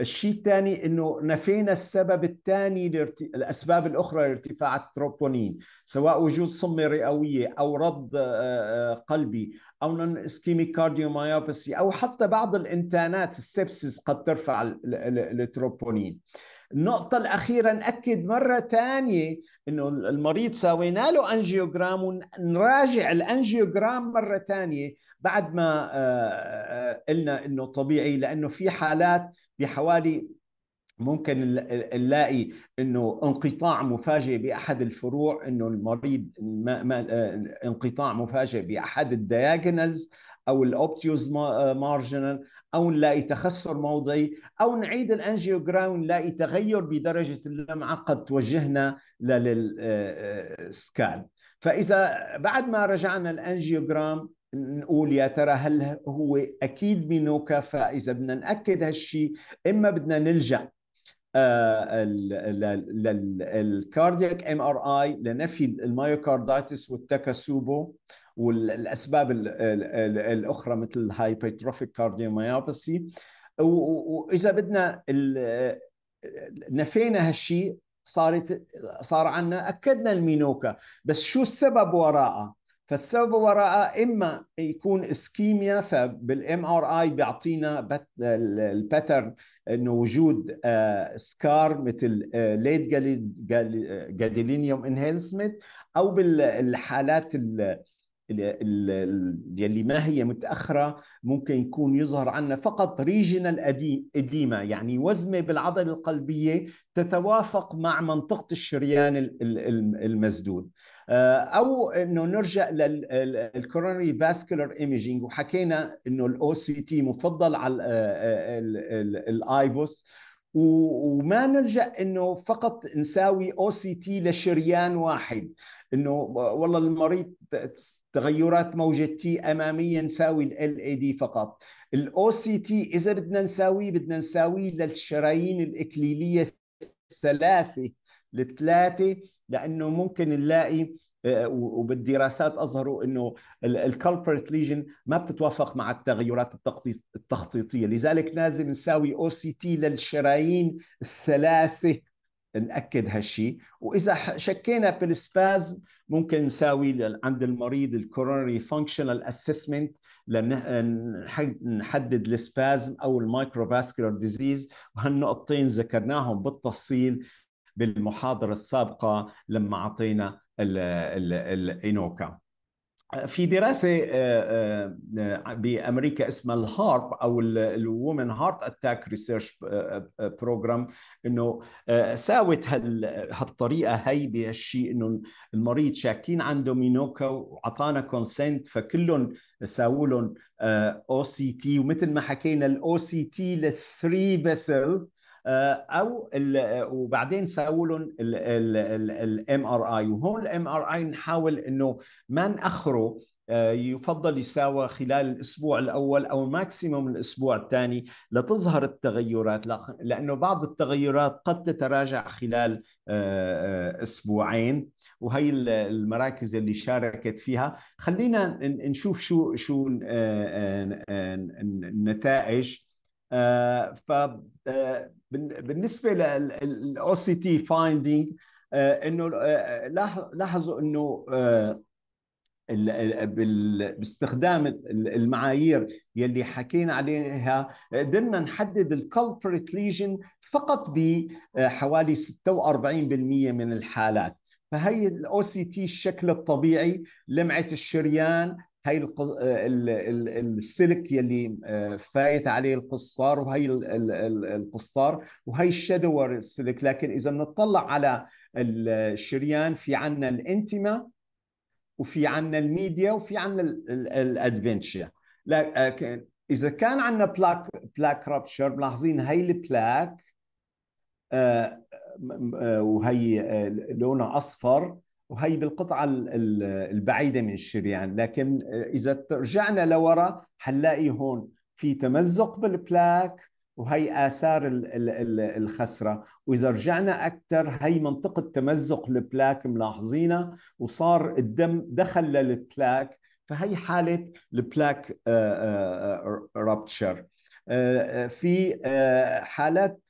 الشيء الثاني انه نفينا السبب الثاني لارت... الاسباب الاخرى لارتفاع التروبونين سواء وجود صمه رئويه او رد آه، آه، قلبي او اسكيمي اسكيميك كارديومايوباثي او حتى بعض الانتانات السبسس قد ترفع التروبونين النقطة الأخيرة نأكد مرة ثانية إنه المريض سوينا له أنجيوجرام ونراجع الأنجيوجرام مرة ثانية بعد ما آه، آه، قلنا إنه طبيعي لأنه في حالات بحوالي ممكن نلاقي انه انقطاع مفاجئ باحد الفروع انه المريض ما ما آه، انقطاع مفاجئ باحد الدياجونالز او الاوبتيوز مارجنال آه، او نلاقي تخثر موضعي او نعيد الانجيوجرام نلاقي تغير بدرجه اللمعه قد توجهنا للسكال آه، آه، فاذا بعد ما رجعنا الانجيوجرام نقول يا ترى هل هو اكيد مينوكا فاذا بدنا ناكد هالشيء اما بدنا نلجا للكاردياك ام ار اي لنفي المايوكاردايتس والتكاسوبو والاسباب الاخرى مثل الهايبرتروفيك كارديوميوباثي واذا بدنا نفينا هالشيء صارت صار عنا اكدنا المينوكا بس شو السبب وراءها فالسبب وراءها اما يكون اسكيميا فبالام ار اي بيعطينا الباترن انه وجود سكار آه، مثل ليت جاديلينيوم انهانسمنت او بالحالات اللي ما هي متاخره ممكن يكون يظهر عنا فقط ريجنال اديما يعني وزمه بالعضله القلبيه تتوافق مع منطقه الشريان المسدود آه، او انه نرجع للكورونري فاسكولار ايميجينج وحكينا انه الاو سي تي مفضل على آه، آه، الايفوس وما نرجع انه فقط نساوي او سي تي لشريان واحد انه والله المريض تغيرات موجة تي أمامية نساوي ال اي دي فقط الأو سي تي إذا بدنا نساويه بدنا نساويه للشرايين الإكليلية الثلاثة للثلاثة لأنه ممكن نلاقي آه، وبالدراسات اظهروا انه الكالبرت ليجن ما بتتوافق مع التغيرات التخطيطيه لذلك لازم نساوي او سي تي للشرايين الثلاثه ناكد هالشيء واذا شكينا بالسبازم ممكن نساوي عند المريض الكورونري فانكشنال اسسمنت لنحدد السبازم او المايكروفاسكولار ديزيز وهالنقطتين ذكرناهم بالتفصيل بالمحاضره السابقه لما اعطينا الانوكا في دراسة آه، آه، آه، بأمريكا اسمها الهارب أو الومن هارت أتاك ريسيرش بروجرام إنه ساوت هالطريقة هي بهالشيء إنه المريض شاكين عنده مينوكا وعطانا كونسنت فكلهم ساووا لهم او سي تي ومثل ما حكينا الاو سي تي للثري فيسل آه، او آه، وبعدين سووا لهم الام ار اي وهون الام ار اي نحاول انه ما ناخره آه، يفضل يساوى خلال الاسبوع الاول او ماكسيموم الاسبوع الثاني لتظهر التغيرات لانه بعض التغيرات قد تتراجع خلال اسبوعين وهي المراكز اللي شاركت فيها خلينا نشوف شو شو النتائج ف بالنسبه للاو سي تي فايندينج انه آه، آه، لاحظوا انه آه، باستخدام المعايير يلي حكينا عليها قدرنا نحدد الكالبريت ليجن فقط بحوالي 46% من الحالات فهي الاو سي تي الشكل الطبيعي لمعه الشريان هي القز... السلك يلي آه، فايت عليه القسطار وهي القسطار وهي الشدور السلك لكن اذا بنطلع على الشريان في عنا الانتما وفي عنا الميديا وفي عنا الادفنشيا لكن آه، اذا كان عندنا بلاك بلاك رابشر ملاحظين هي البلاك آه، وهي لونها اصفر وهي بالقطعة البعيدة من الشريان لكن إذا رجعنا لورا حنلاقي هون في تمزق بالبلاك وهي آثار الخسرة وإذا رجعنا أكثر هي منطقة تمزق البلاك ملاحظينها وصار الدم دخل للبلاك فهي حالة البلاك آه، رابتشر آه، آه، في حالات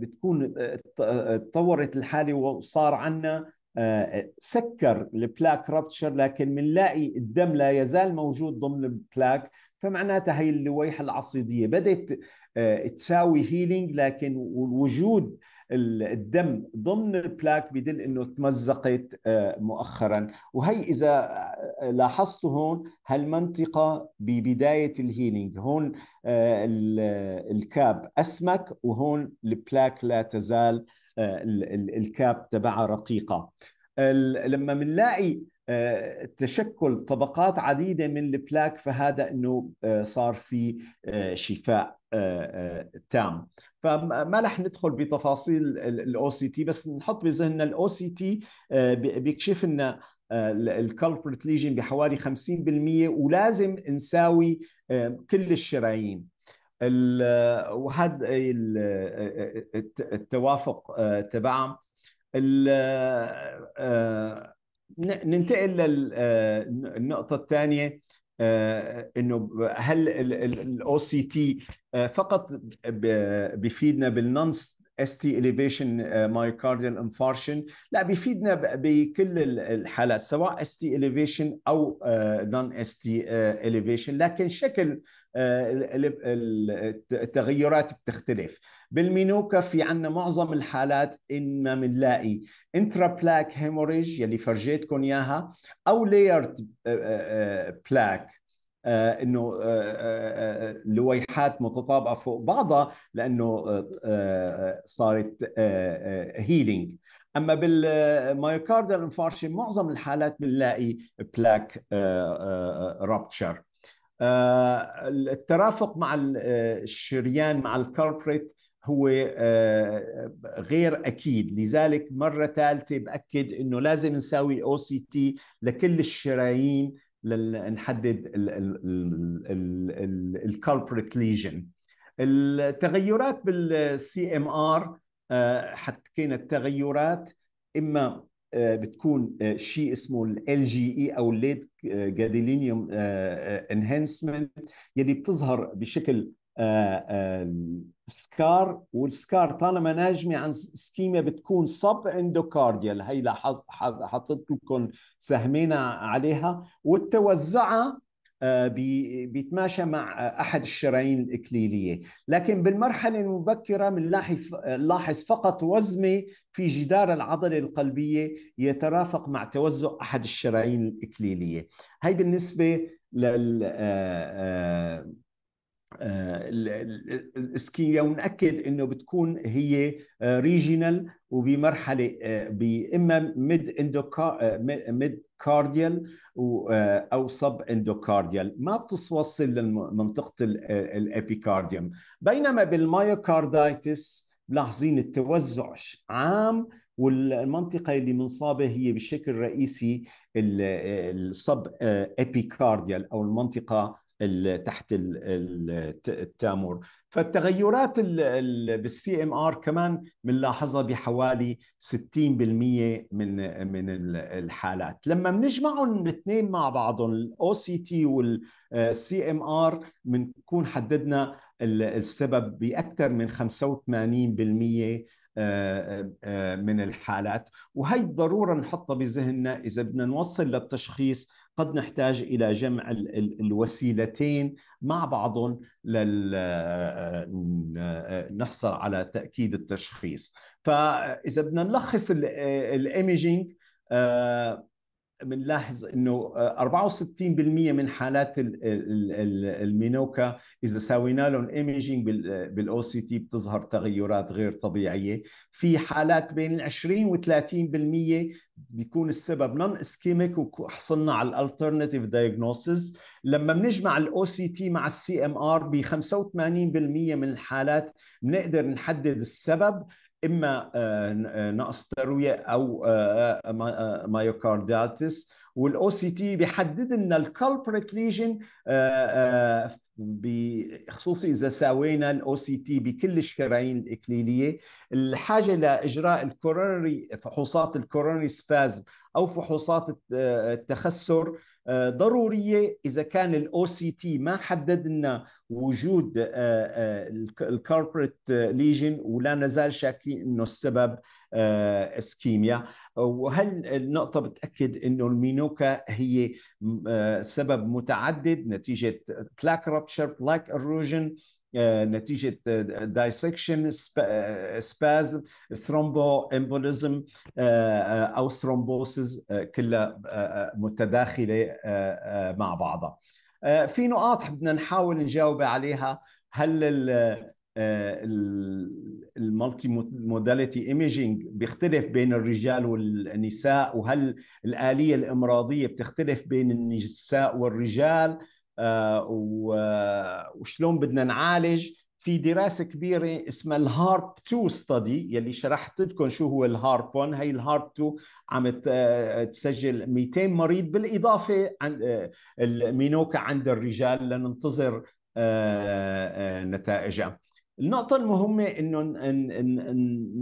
بتكون تطورت الحالة وصار عندنا آه، سكر البلاك رابتشر لكن بنلاقي الدم لا يزال موجود ضمن البلاك فمعناتها هي اللويحة العصيدية بدأت آه، تساوي هيلينج لكن وجود الدم ضمن البلاك بدل انه تمزقت آه، مؤخرا وهي اذا لاحظت هون هالمنطقه ببدايه الهيلينج هون الكاب اسمك وهون البلاك لا تزال آه، الكاب تبعها رقيقه لما بنلاقي آه، تشكل طبقات عديده من البلاك فهذا انه آه، صار في شفاء تام فما رح ندخل بتفاصيل الاو سي تي بس نحط بذهننا الاو سي تي بيكشف لنا الكالبريت ليجن بحوالي 50% ولازم نساوي كل الشرايين وهذا التوافق آه، تبعهم آه، ننتقل للنقطه آه، الثانيه انه هل الاو سي تي فقط بيفيدنا بالنون اس تي اليفيشن مايوكارديال انفارشن لا بيفيدنا بكل الحالات سواء اس تي اليفيشن او نون اس تي اليفيشن لكن شكل uh، التغيرات بتختلف بالمينوكا في عندنا معظم الحالات اما بنلاقي انترا بلاك هيموريج يلي فرجيتكم اياها او لايرد بلاك uh، uh، آه، انه آه، آه، لويحات متطابقه فوق بعضها لانه صارت هيلينج اما بالمايوكاردال انفارشن معظم الحالات بنلاقي بلاك رابتشر الترافق مع الشريان مع الكاربريت هو غير اكيد لذلك مره ثالثه باكد انه لازم نساوي او سي تي لكل الشرايين لنحدد الكالبريت ليجن التغيرات بالسي آه، ام ار حكينا التغيرات اما آه، بتكون آه، شيء اسمه ال جي اي e او الليد جاديلينيوم انهانسمنت يلي بتظهر بشكل آه، سكار والسكار طالما ناجمه عن سكيما بتكون سب اندوكارديال هي حطيت لكم سهمين عليها وتوزعها آه، بيتماشى مع احد الشرايين الاكليليه لكن بالمرحله المبكره بنلاحظ فقط وزمه في جدار العضله القلبيه يترافق مع توزع احد الشرايين الاكليليه هي بالنسبه لل آه، آه، السكيا ونأكد انه بتكون هي ريجينال آه، وبمرحله باما ميد اندوكا ميد كارديال او سب اندوكارديال ما بتوصل لمنطقه الابيكارديوم آه، بينما بالمايوكاردايتس ملاحظين التوزع عام والمنطقة اللي منصابة هي بشكل رئيسي الصب ابيكارديال أو المنطقة تحت التامر فالتغيرات بالسي ام ار كمان بنلاحظها بحوالي 60% من من الحالات لما بنجمعهم الاثنين مع بعضهم الاو سي تي والسي ام ار بنكون حددنا السبب باكثر من 85% آه، آه، آه، من الحالات وهي ضرورة نحطها بذهننا إذا بدنا نوصل للتشخيص قد نحتاج إلى جمع الوسيلتين مع بعضهم لل... نحصل على تأكيد التشخيص فإذا بدنا نلخص الايميجينج بنلاحظ انه 64% آه، من حالات المينوكا اذا سوينا لهم ايميجينج بالاو سي تي بتظهر تغيرات غير طبيعيه في حالات بين 20 و30% بيكون السبب نون اسكيميك وحصلنا على الالترناتيف دايجنوسيس لما بنجمع الاو سي تي مع السي ام ار ب 85% من الحالات بنقدر نحدد السبب اما آه، آه، نقص ترويه او آه، مايوكارديتس والاو سي تي بيحدد لنا الكالبريت ليجن بخصوص اذا سوينا الاو سي تي بكل الشرايين الاكليليه الحاجه لاجراء الكوروناري فحوصات الكوروناري سبازم او فحوصات التخسر آه، ضروريه اذا كان الاو سي تي ما حدد لنا وجود آه، آه، الكاربريت ليجن ولا نزال شاكين انه السبب اسكيميا وهل النقطه بتاكد انه المينوكا هي سبب متعدد نتيجه بلاك رابشر بلاك اروجن آه، نتيجه دايسكشن سبازم ثرومبو امبوليزم او ثرومبوسز آه، كلها آه، متداخله مع بعضها في نقاط بدنا نحاول نجاوب عليها هل المالتي موداليتي ايميجينج بيختلف بين الرجال والنساء وهل الاليه الامراضيه بتختلف بين النساء والرجال آه، وشلون بدنا نعالج في دراسة كبيرة اسمها الهارب 2 ستدي يلي شرحت لكم شو هو الهارب 1 هي الهارب 2 عم آه، تسجل 200 مريض بالإضافة عن آه، المينوكا عند الرجال لننتظر نتائجها النقطة المهمة انه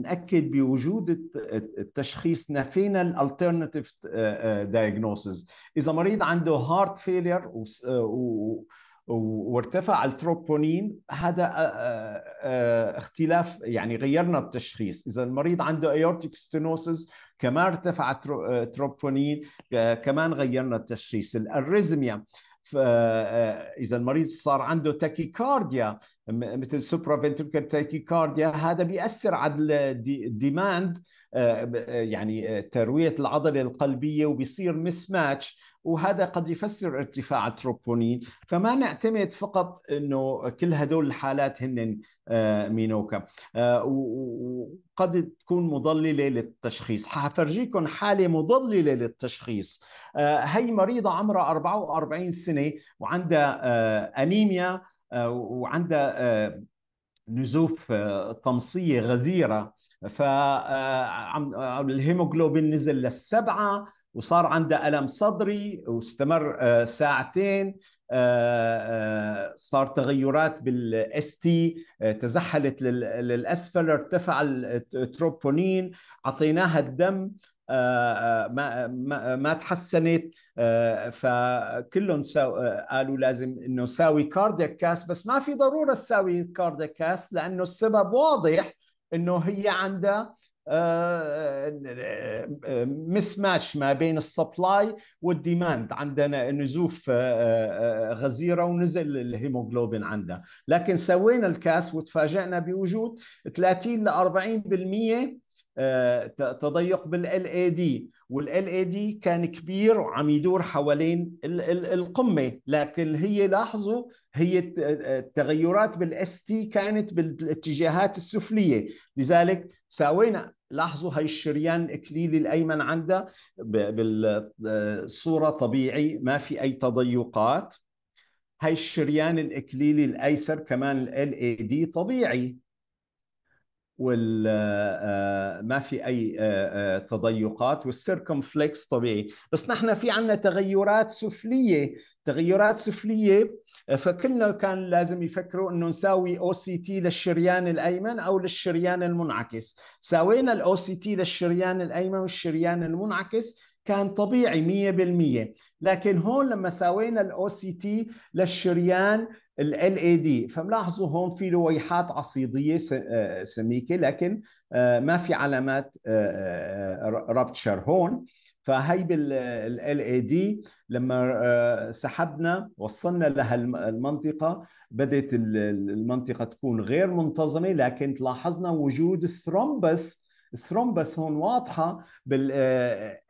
ناكد بوجود التشخيص نفينا الالترناتيف دايجنوسز، آه، آه، اذا مريض عنده هارت آه، فيلير وارتفع التروبونين هذا اختلاف يعني غيرنا التشخيص اذا المريض عنده ايورتيك ستينوسز كمان ارتفع التروبونين كمان غيرنا التشخيص الاريزميا آه، اذا المريض صار عنده كارديا مثل سوبرا تاكي كارديا هذا بياثر على الديماند آه، يعني آه، ترويه العضله القلبيه وبيصير مس ماتش وهذا قد يفسر ارتفاع التروبونين فما نعتمد فقط انه كل هدول الحالات هن آه، مينوكا آه، وقد تكون مضلله للتشخيص حفرجيكم حاله مضلله للتشخيص آه، هي مريضه عمرها 44 سنه وعندها انيميا وعندها نزوف طمسيه غزيره فالهيموغلوبين نزل للسبعه وصار عنده ألم صدري واستمر آه، ساعتين آه، آه، صار تغيرات بالاس تي تزحلت للاسفل ارتفع التروبونين اعطيناها الدم ما ما تحسنت فكلهم قالوا لازم انه ساوي كاردياك كاس بس ما في ضروره تساوي كاردياك كاس لانه السبب واضح انه هي عندها مس آه، ماتش آه، آه، ما بين السبلاي والديماند عندنا نزوف غزيره ونزل الهيموغلوبين عندها لكن سوينا الكاس وتفاجئنا بوجود 30 ل 40% آه، تضيق بالال اي دي والال اي دي كان كبير وعم يدور حوالين القمه لكن هي لاحظوا هي التغيرات آه، بالاس تي كانت بالاتجاهات السفليه لذلك ساوينا لاحظوا هاي الشريان الاكليلي الايمن عندها بالصوره آه، طبيعي ما في اي تضيقات هاي الشريان الاكليلي الايسر كمان ال اي دي طبيعي وما آه، في اي آه، آه، تضيقات والسيركمفلكس طبيعي بس نحن في عندنا تغيرات سفليه تغيرات سفليه فكلنا كان لازم يفكروا انه نساوي او سي تي للشريان الايمن او للشريان المنعكس ساوينا الاو سي تي للشريان الايمن والشريان المنعكس كان طبيعي 100% لكن هون لما سوينا الاو سي تي للشريان ال اي دي فملاحظوا هون في لويحات عصيديه آه، سميكه لكن آه، ما في علامات آه، رابتشر هون فهي بال اي دي لما سحبنا وصلنا لهالمنطقه بدات المنطقه تكون غير منتظمه لكن تلاحظنا وجود الثرومبس الثرومبس هون واضحه بال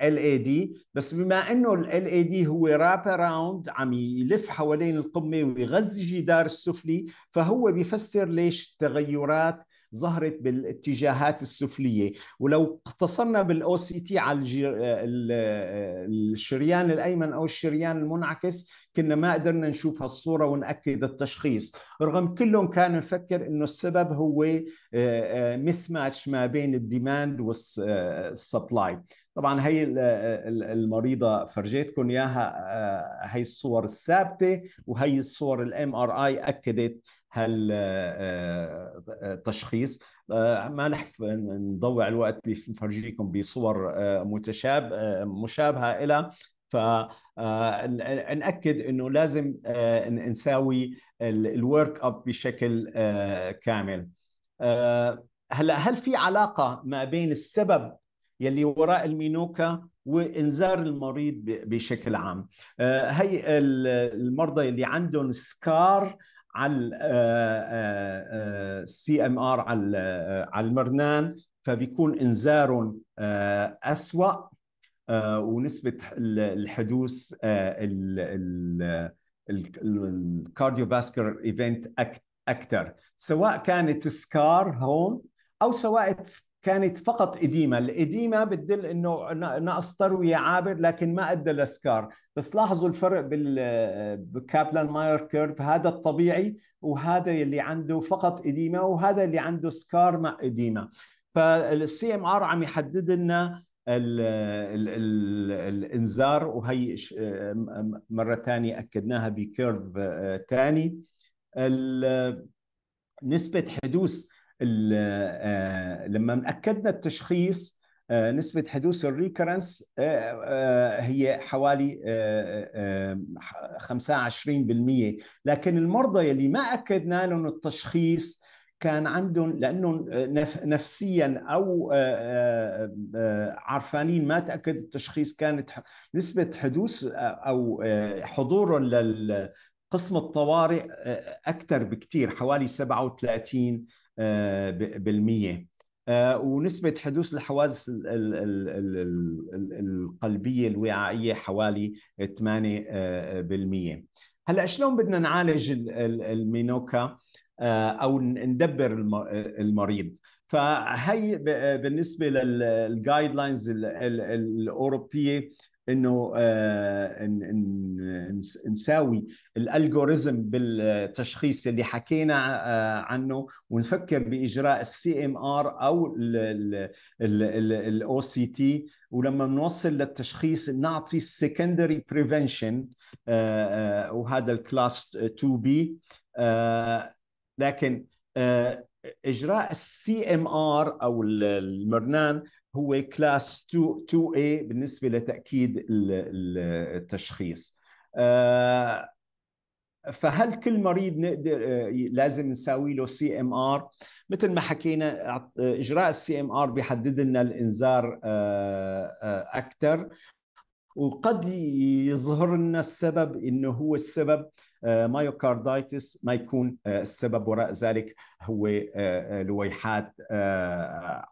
اي آه، دي بس بما انه ال اي دي هو راب اراوند عم يلف حوالين القمه ويغذي الجدار السفلي فهو بيفسر ليش التغيرات ظهرت بالاتجاهات السفليه ولو اقتصرنا بالاو سي تي على الجر... الشريان الايمن او الشريان المنعكس كنا ما قدرنا نشوف هالصوره وناكد التشخيص رغم كلهم كان نفكر انه السبب هو مس آه، ماتش آه، ما بين الديماند والسبلاي طبعا هي المريضه فرجيتكم اياها آه، هي الصور الثابته وهي الصور الام ار اي اكدت هالتشخيص آه، آه، آه، ما نحف نضوع الوقت بفرجيكم بصور متشاب مشابهه إلى ناكد انه لازم نساوي الورك اب بشكل كامل هلا هل في علاقه ما بين السبب يلي وراء المينوكا وانذار المريض بشكل عام هي المرضى اللي عندهم سكار على السي ام ار على آه، على المرنان فبيكون انذارهم آه، اسوا آه، ونسبه الحدوث الكارديو فاسكولار ايفنت اكثر سواء كانت سكار هون او سواء كانت فقط إديمة الإديمة بتدل أنه نقص تروية عابر لكن ما أدى لسكار بس لاحظوا الفرق بالكابلان ماير كيرف هذا الطبيعي وهذا اللي عنده فقط إديمة وهذا اللي عنده سكار مع إديمة فالسي ام ار عم يحدد لنا الـ الـ الانذار وهي مره ثانيه اكدناها بكيرف ثاني آه، نسبه حدوث آه، لما اكدنا التشخيص آه، نسبة حدوث الريكرنس آه، هي حوالي 25% لكن المرضى يلي ما أكدنا لهم التشخيص كان عندهم لأنهم نفسيا أو عرفانين ما تأكد التشخيص كانت نسبة حدوث أو حضورهم لل قسم الطوارئ اكثر بكثير حوالي 37 آه، بالمية آه، ونسبة حدوث الحوادث القلبية الوعائية حوالي 8% آه، هلا شلون بدنا نعالج المينوكا او ندبر المريض فهي بالنسبه للجايد لاينز الاوروبيه انه آه، نساوي الالغوريزم بالتشخيص اللي حكينا آه، عنه ونفكر باجراء السي ام ار او الاو سي تي ولما بنوصل للتشخيص نعطي السكندري آه، بريفنشن وهذا الكلاس 2 بي لكن اجراء السي ام ار او المرنان هو كلاس 2 2 a بالنسبه لتاكيد التشخيص آه، فهل كل مريض نقدر آه، لازم نساوي له سي ام ار مثل ما حكينا اجراء السي ام ار بيحدد لنا الانذار آه، اكثر وقد يظهر لنا السبب انه هو السبب مايوكاردايتس ما يكون السبب وراء ذلك هو لويحات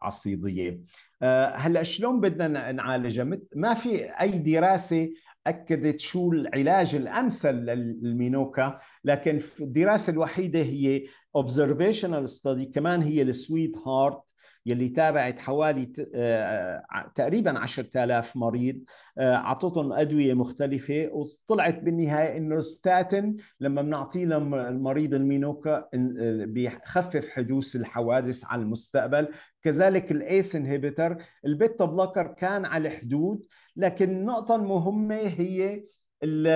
عصيديه آه، هلا شلون بدنا نعالجها ما في اي دراسه اكدت شو العلاج الامثل للمينوكا لكن الدراسه الوحيده هي اوبزرفيشنال study كمان هي السويت هارت يلي تابعت حوالي آه، تقريبا 10000 مريض آه، اعطتهم ادويه مختلفه وطلعت بالنهايه انه الستاتين لما بنعطيه للمريض المينوكا بيخفف حدوث الحوادث على المستقبل كذلك الايس انهبيتر البيتا بلوكر كان على الحدود لكن النقطه المهمه هي ال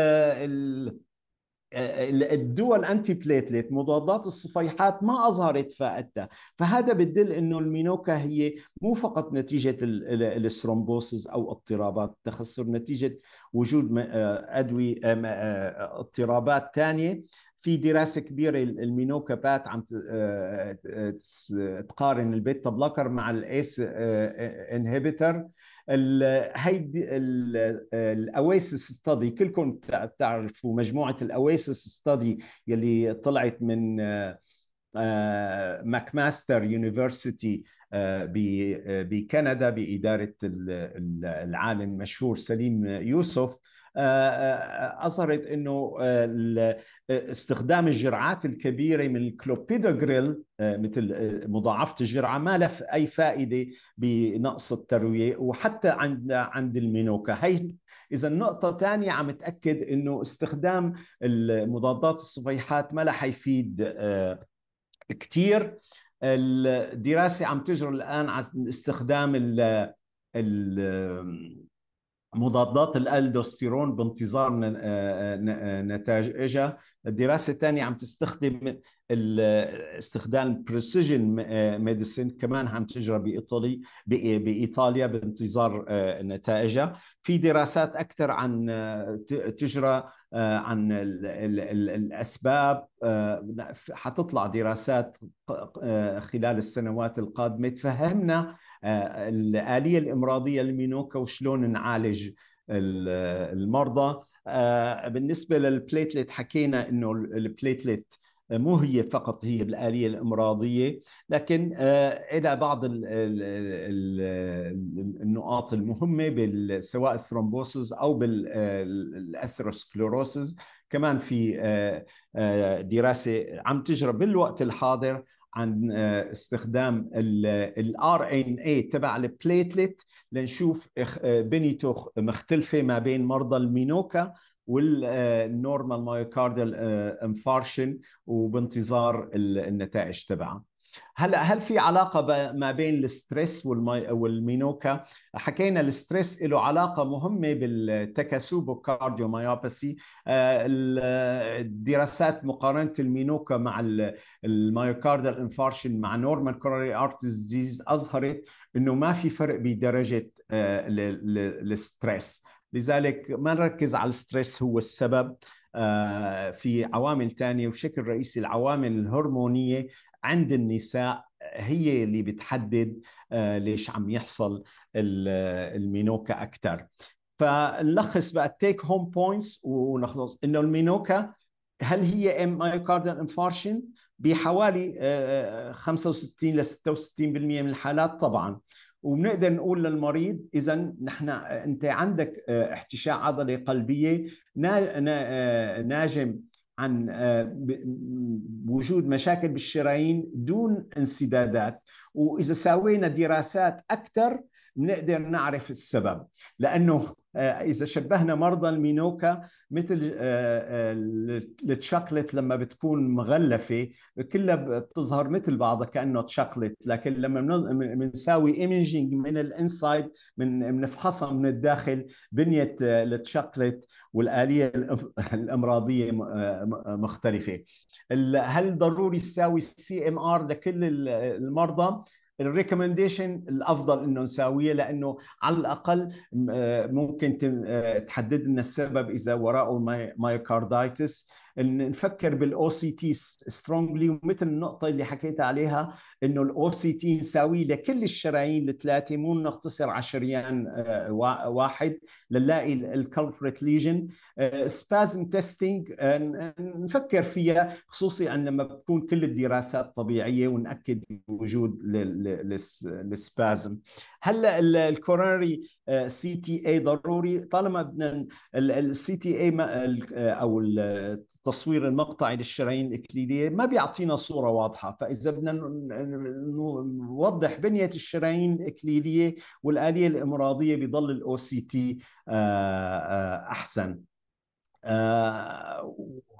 ال الدول انتي بليتليت مضادات الصفيحات ما اظهرت فائدتها فهذا بدل انه المينوكا هي مو فقط نتيجه الثرومبوسز او اضطرابات التخسر نتيجه وجود آه، ادويه آه، آه، اضطرابات ثانيه في دراسه كبيره المينوكابات عم آه، آه، تقارن البيتا بلوكر مع الايس انهبيتر هيدي الاويسس ستادي كلكم بتعرفوا مجموعه الاويسس ستادي يلي طلعت من ماكماستر آه، يونيفرسيتي بكندا باداره العالم المشهور سليم يوسف آه، آه، آه، اثرت انه استخدام الجرعات الكبيره من الكلوبيدوغريل مثل مضاعفه الجرعه ما لها اي فائده بنقص الترويه وحتى عند عند المينوكا هي اذا نقطه ثانيه عم تاكد انه استخدام المضادات الصفيحات ما له حيفيد كثير الدراسه عم تجري الان عن استخدام ال ال مضادات الالدوستيرون بانتظار آه، آه، آه، نتائجها الدراسه الثانيه عم تستخدم استخدام بريسيجن ميديسين آه، كمان عم تجرى بايطالي بايطاليا بانتظار آه، نتائجها في دراسات اكثر عن آه، تجرى عن الاسباب حتطلع دراسات خلال السنوات القادمه تفهمنا الاليه الامراضيه المينوكا وشلون نعالج المرضى بالنسبه للبليتليت حكينا انه البليتليت مو هي فقط هي بالآلية الإمراضية لكن آه، إلى بعض النقاط المهمة سواء الثرومبوسز أو بالأثروسكلوروسز آه، كمان في آه، دراسة عم تجرى بالوقت الحاضر عن استخدام الار ان اي تبع البليتلت لنشوف بنيته مختلفه ما بين مرضى المينوكا والنورمال مايوكاردال انفارشن وبانتظار النتائج تبعها هلا هل في علاقه ما بين الستريس والمينوكا حكينا الستريس له علاقه مهمه بالتكاسوبوكارديوميوباثي آه، الدراسات مقارنه المينوكا مع المايوكاردال انفارشن مع نورمال كوراري ارت ديزيز اظهرت انه ما في فرق بدرجه الستريس آه، لذلك ما نركز على الستريس هو السبب آه، في عوامل ثانيه وشكل رئيسي العوامل الهرمونيه عند النساء هي اللي بتحدد آه، ليش عم يحصل المينوكا اكثر فنلخص بقى التيك هوم بوينتس ونخلص انه المينوكا هل هي مايوكاردال انفارشن بحوالي 65 ل 66% من الحالات طبعا وبنقدر نقول للمريض اذا نحن آه، انت عندك آه، احتشاء عضله قلبيه آه، ناجم عن وجود مشاكل بالشرايين دون انسدادات واذا سوينا دراسات اكثر بنقدر نعرف السبب لانه آه، اذا شبهنا مرضى المينوكا مثل آه، آه، التشوكلت لما بتكون مغلفه كلها بتظهر مثل بعضها كانه تشوكلت لكن لما بنساوي ايمجينج من الانسايد من بنفحصها من الداخل بنيه التشوكلت والاليه الامراضيه مختلفه هل ضروري تساوي السي ام ار لكل المرضى الريكومنديشن الافضل انه نساويه لانه على الاقل آه، ممكن آه، تحدد لنا السبب اذا وراءه مايوكاردايتس نفكر بالاو سي تي سترونجلي ومثل النقطه اللي حكيت عليها انه الاو سي تي نساويه لكل الشرايين الثلاثه مو نقتصر على شريان آه، واحد لنلاقي الكلبريت ليجن سبازم تيستينج نفكر فيها خصوصي ان لما بتكون كل الدراسات طبيعيه وناكد وجود للسبازم هلا الكوراري سي تي اي ضروري طالما بدنا السي تي اي او تصوير المقطعي للشرايين الاكليليه ما بيعطينا صوره واضحه فاذا بدنا نوضح بنيه الشرايين الاكليليه والاليه الامراضيه بيضل الاو سي تي آه، آه، احسن آه،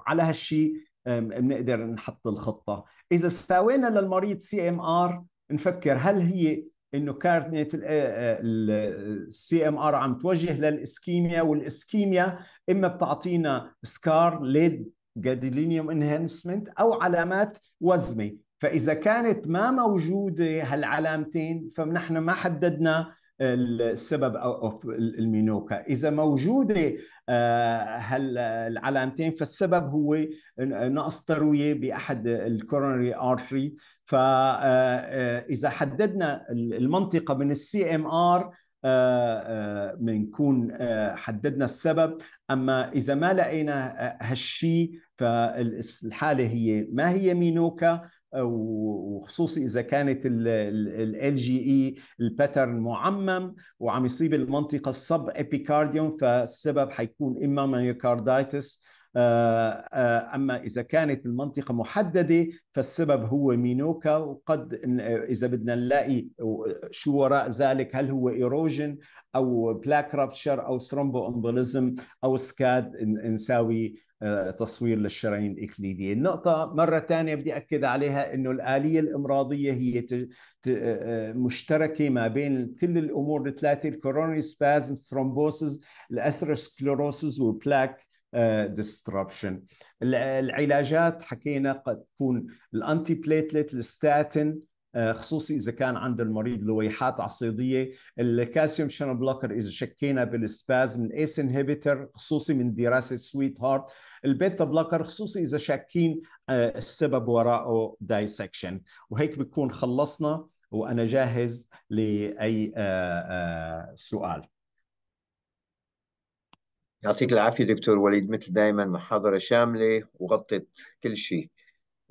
على هالشيء بنقدر نحط الخطه اذا ساوينا للمريض سي ام ار نفكر هل هي انه كارنيت آه، آه، السي ام ار عم توجه للاسكيميا والاسكيميا اما بتعطينا سكار ليد جادلينيوم انهانسمنت او علامات وزمه فاذا كانت ما موجوده هالعلامتين فنحن ما حددنا السبب اوف المينوكا اذا موجوده هالعلامتين آه، فالسبب هو نقص ترويه باحد الكورونري ارتري فاذا آه، آه، حددنا المنطقه من السي ام ار بنكون حددنا السبب اما اذا ما لقينا هالشيء فالحاله هي ما هي مينوكا وخصوصي اذا كانت ال جي اي الباترن معمم وعم يصيب المنطقه الصب ابيكارديوم فالسبب حيكون اما مايوكاردايتس آه، آه، اما اذا كانت المنطقه محدده فالسبب هو مينوكا وقد اذا بدنا نلاقي شو وراء ذلك هل هو ايروجن او بلاك رابشر او ثرومبو امبوليزم او سكاد نساوي آه، تصوير للشرايين الاكليديه، النقطه مره ثانيه بدي اكد عليها انه الاليه الامراضيه هي آه، آه، مشتركه ما بين كل الامور الثلاثه الكوروني سبازم ثرومبوسز الاثروسكليروسز والبلاك ديستربشن العلاجات حكينا قد تكون الانتي بليتلت الستاتين آه، خصوصي اذا كان عند المريض لويحات عصيديه الكالسيوم شانل بلوكر اذا شكينا بالسبازم الايس ايس انهبيتر خصوصي من دراسه سويت هارت البيتا بلوكر خصوصي اذا شاكين آه، السبب وراءه دايسكشن وهيك بكون خلصنا وانا جاهز لاي آه، سؤال يعطيك العافيه دكتور وليد مثل دائما محاضره شامله وغطت كل شيء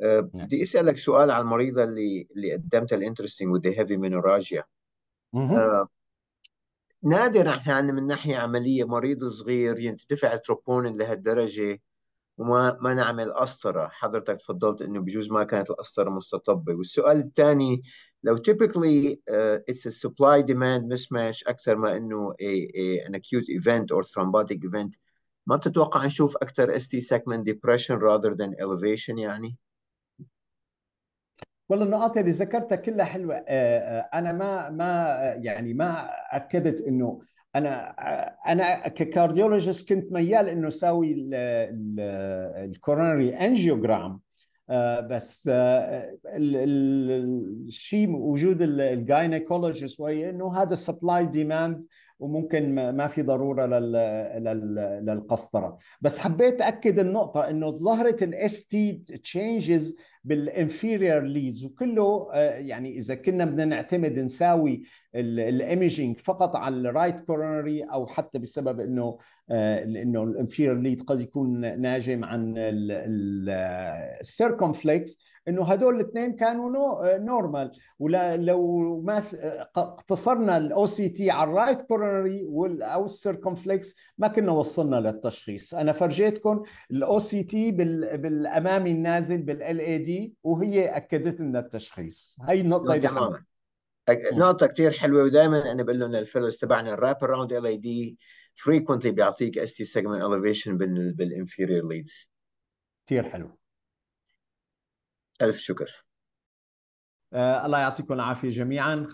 آه، نعم. بدي اسالك سؤال على المريضه اللي اللي قدمتها الانترستنج with هيفي مينوراجيا نادر احنا عندنا من ناحيه عمليه مريض صغير يرتفع التروبونين لهالدرجه وما ما نعمل قسطره حضرتك تفضلت انه بجوز ما كانت القسطره مستطبه والسؤال الثاني لو typically uh, it's a supply demand mismatch اكثر ما انه a, a, an acute event or thrombotic event ما بتتوقع نشوف اكثر ST segment depression rather than elevation يعني؟ والله النقاط اللي آه، ذكرتها كلها حلوه آه، آه، انا ما ما يعني ما اكدت انه انا انا ككارديولوجيست كنت ميال انه اسوي الكورونري انجيوجرام بس الشيء وجود الجاينيكولوجيست وهي انه هذا سبلاي ديماند وممكن ما في ضروره للقسطره بس حبيت اكد النقطه انه ظهرت الاس تي تشينجز بالانفيريور ليدز وكله آه، يعني اذا كنا بدنا نعتمد نساوي الايمجينج فقط على الرايت كورونري او حتى بسبب انه آه، انه الانفيريور ليد قد يكون ناجم عن السيركمفلكس انه هذول الاثنين كانوا نو نورمال آه، ولو ما آه، اقتصرنا الاو سي تي على الرايت كورونري او السيركمفلكس ما كنا وصلنا للتشخيص انا فرجيتكم الاو سي تي بالامامي النازل بالال اي دي وهي اكدت لنا التشخيص هي النقطه تماما نعم، نقطه كثير حلوه ودائما انا بقول لهم للفيلوز تبعنا الراب اراوند ال اي دي فريكونتلي بيعطيك اس تي سيجمنت elevation بالانفيريور ليدز كثير حلو ألف شكر آه، الله يعطيكم العافية جميعا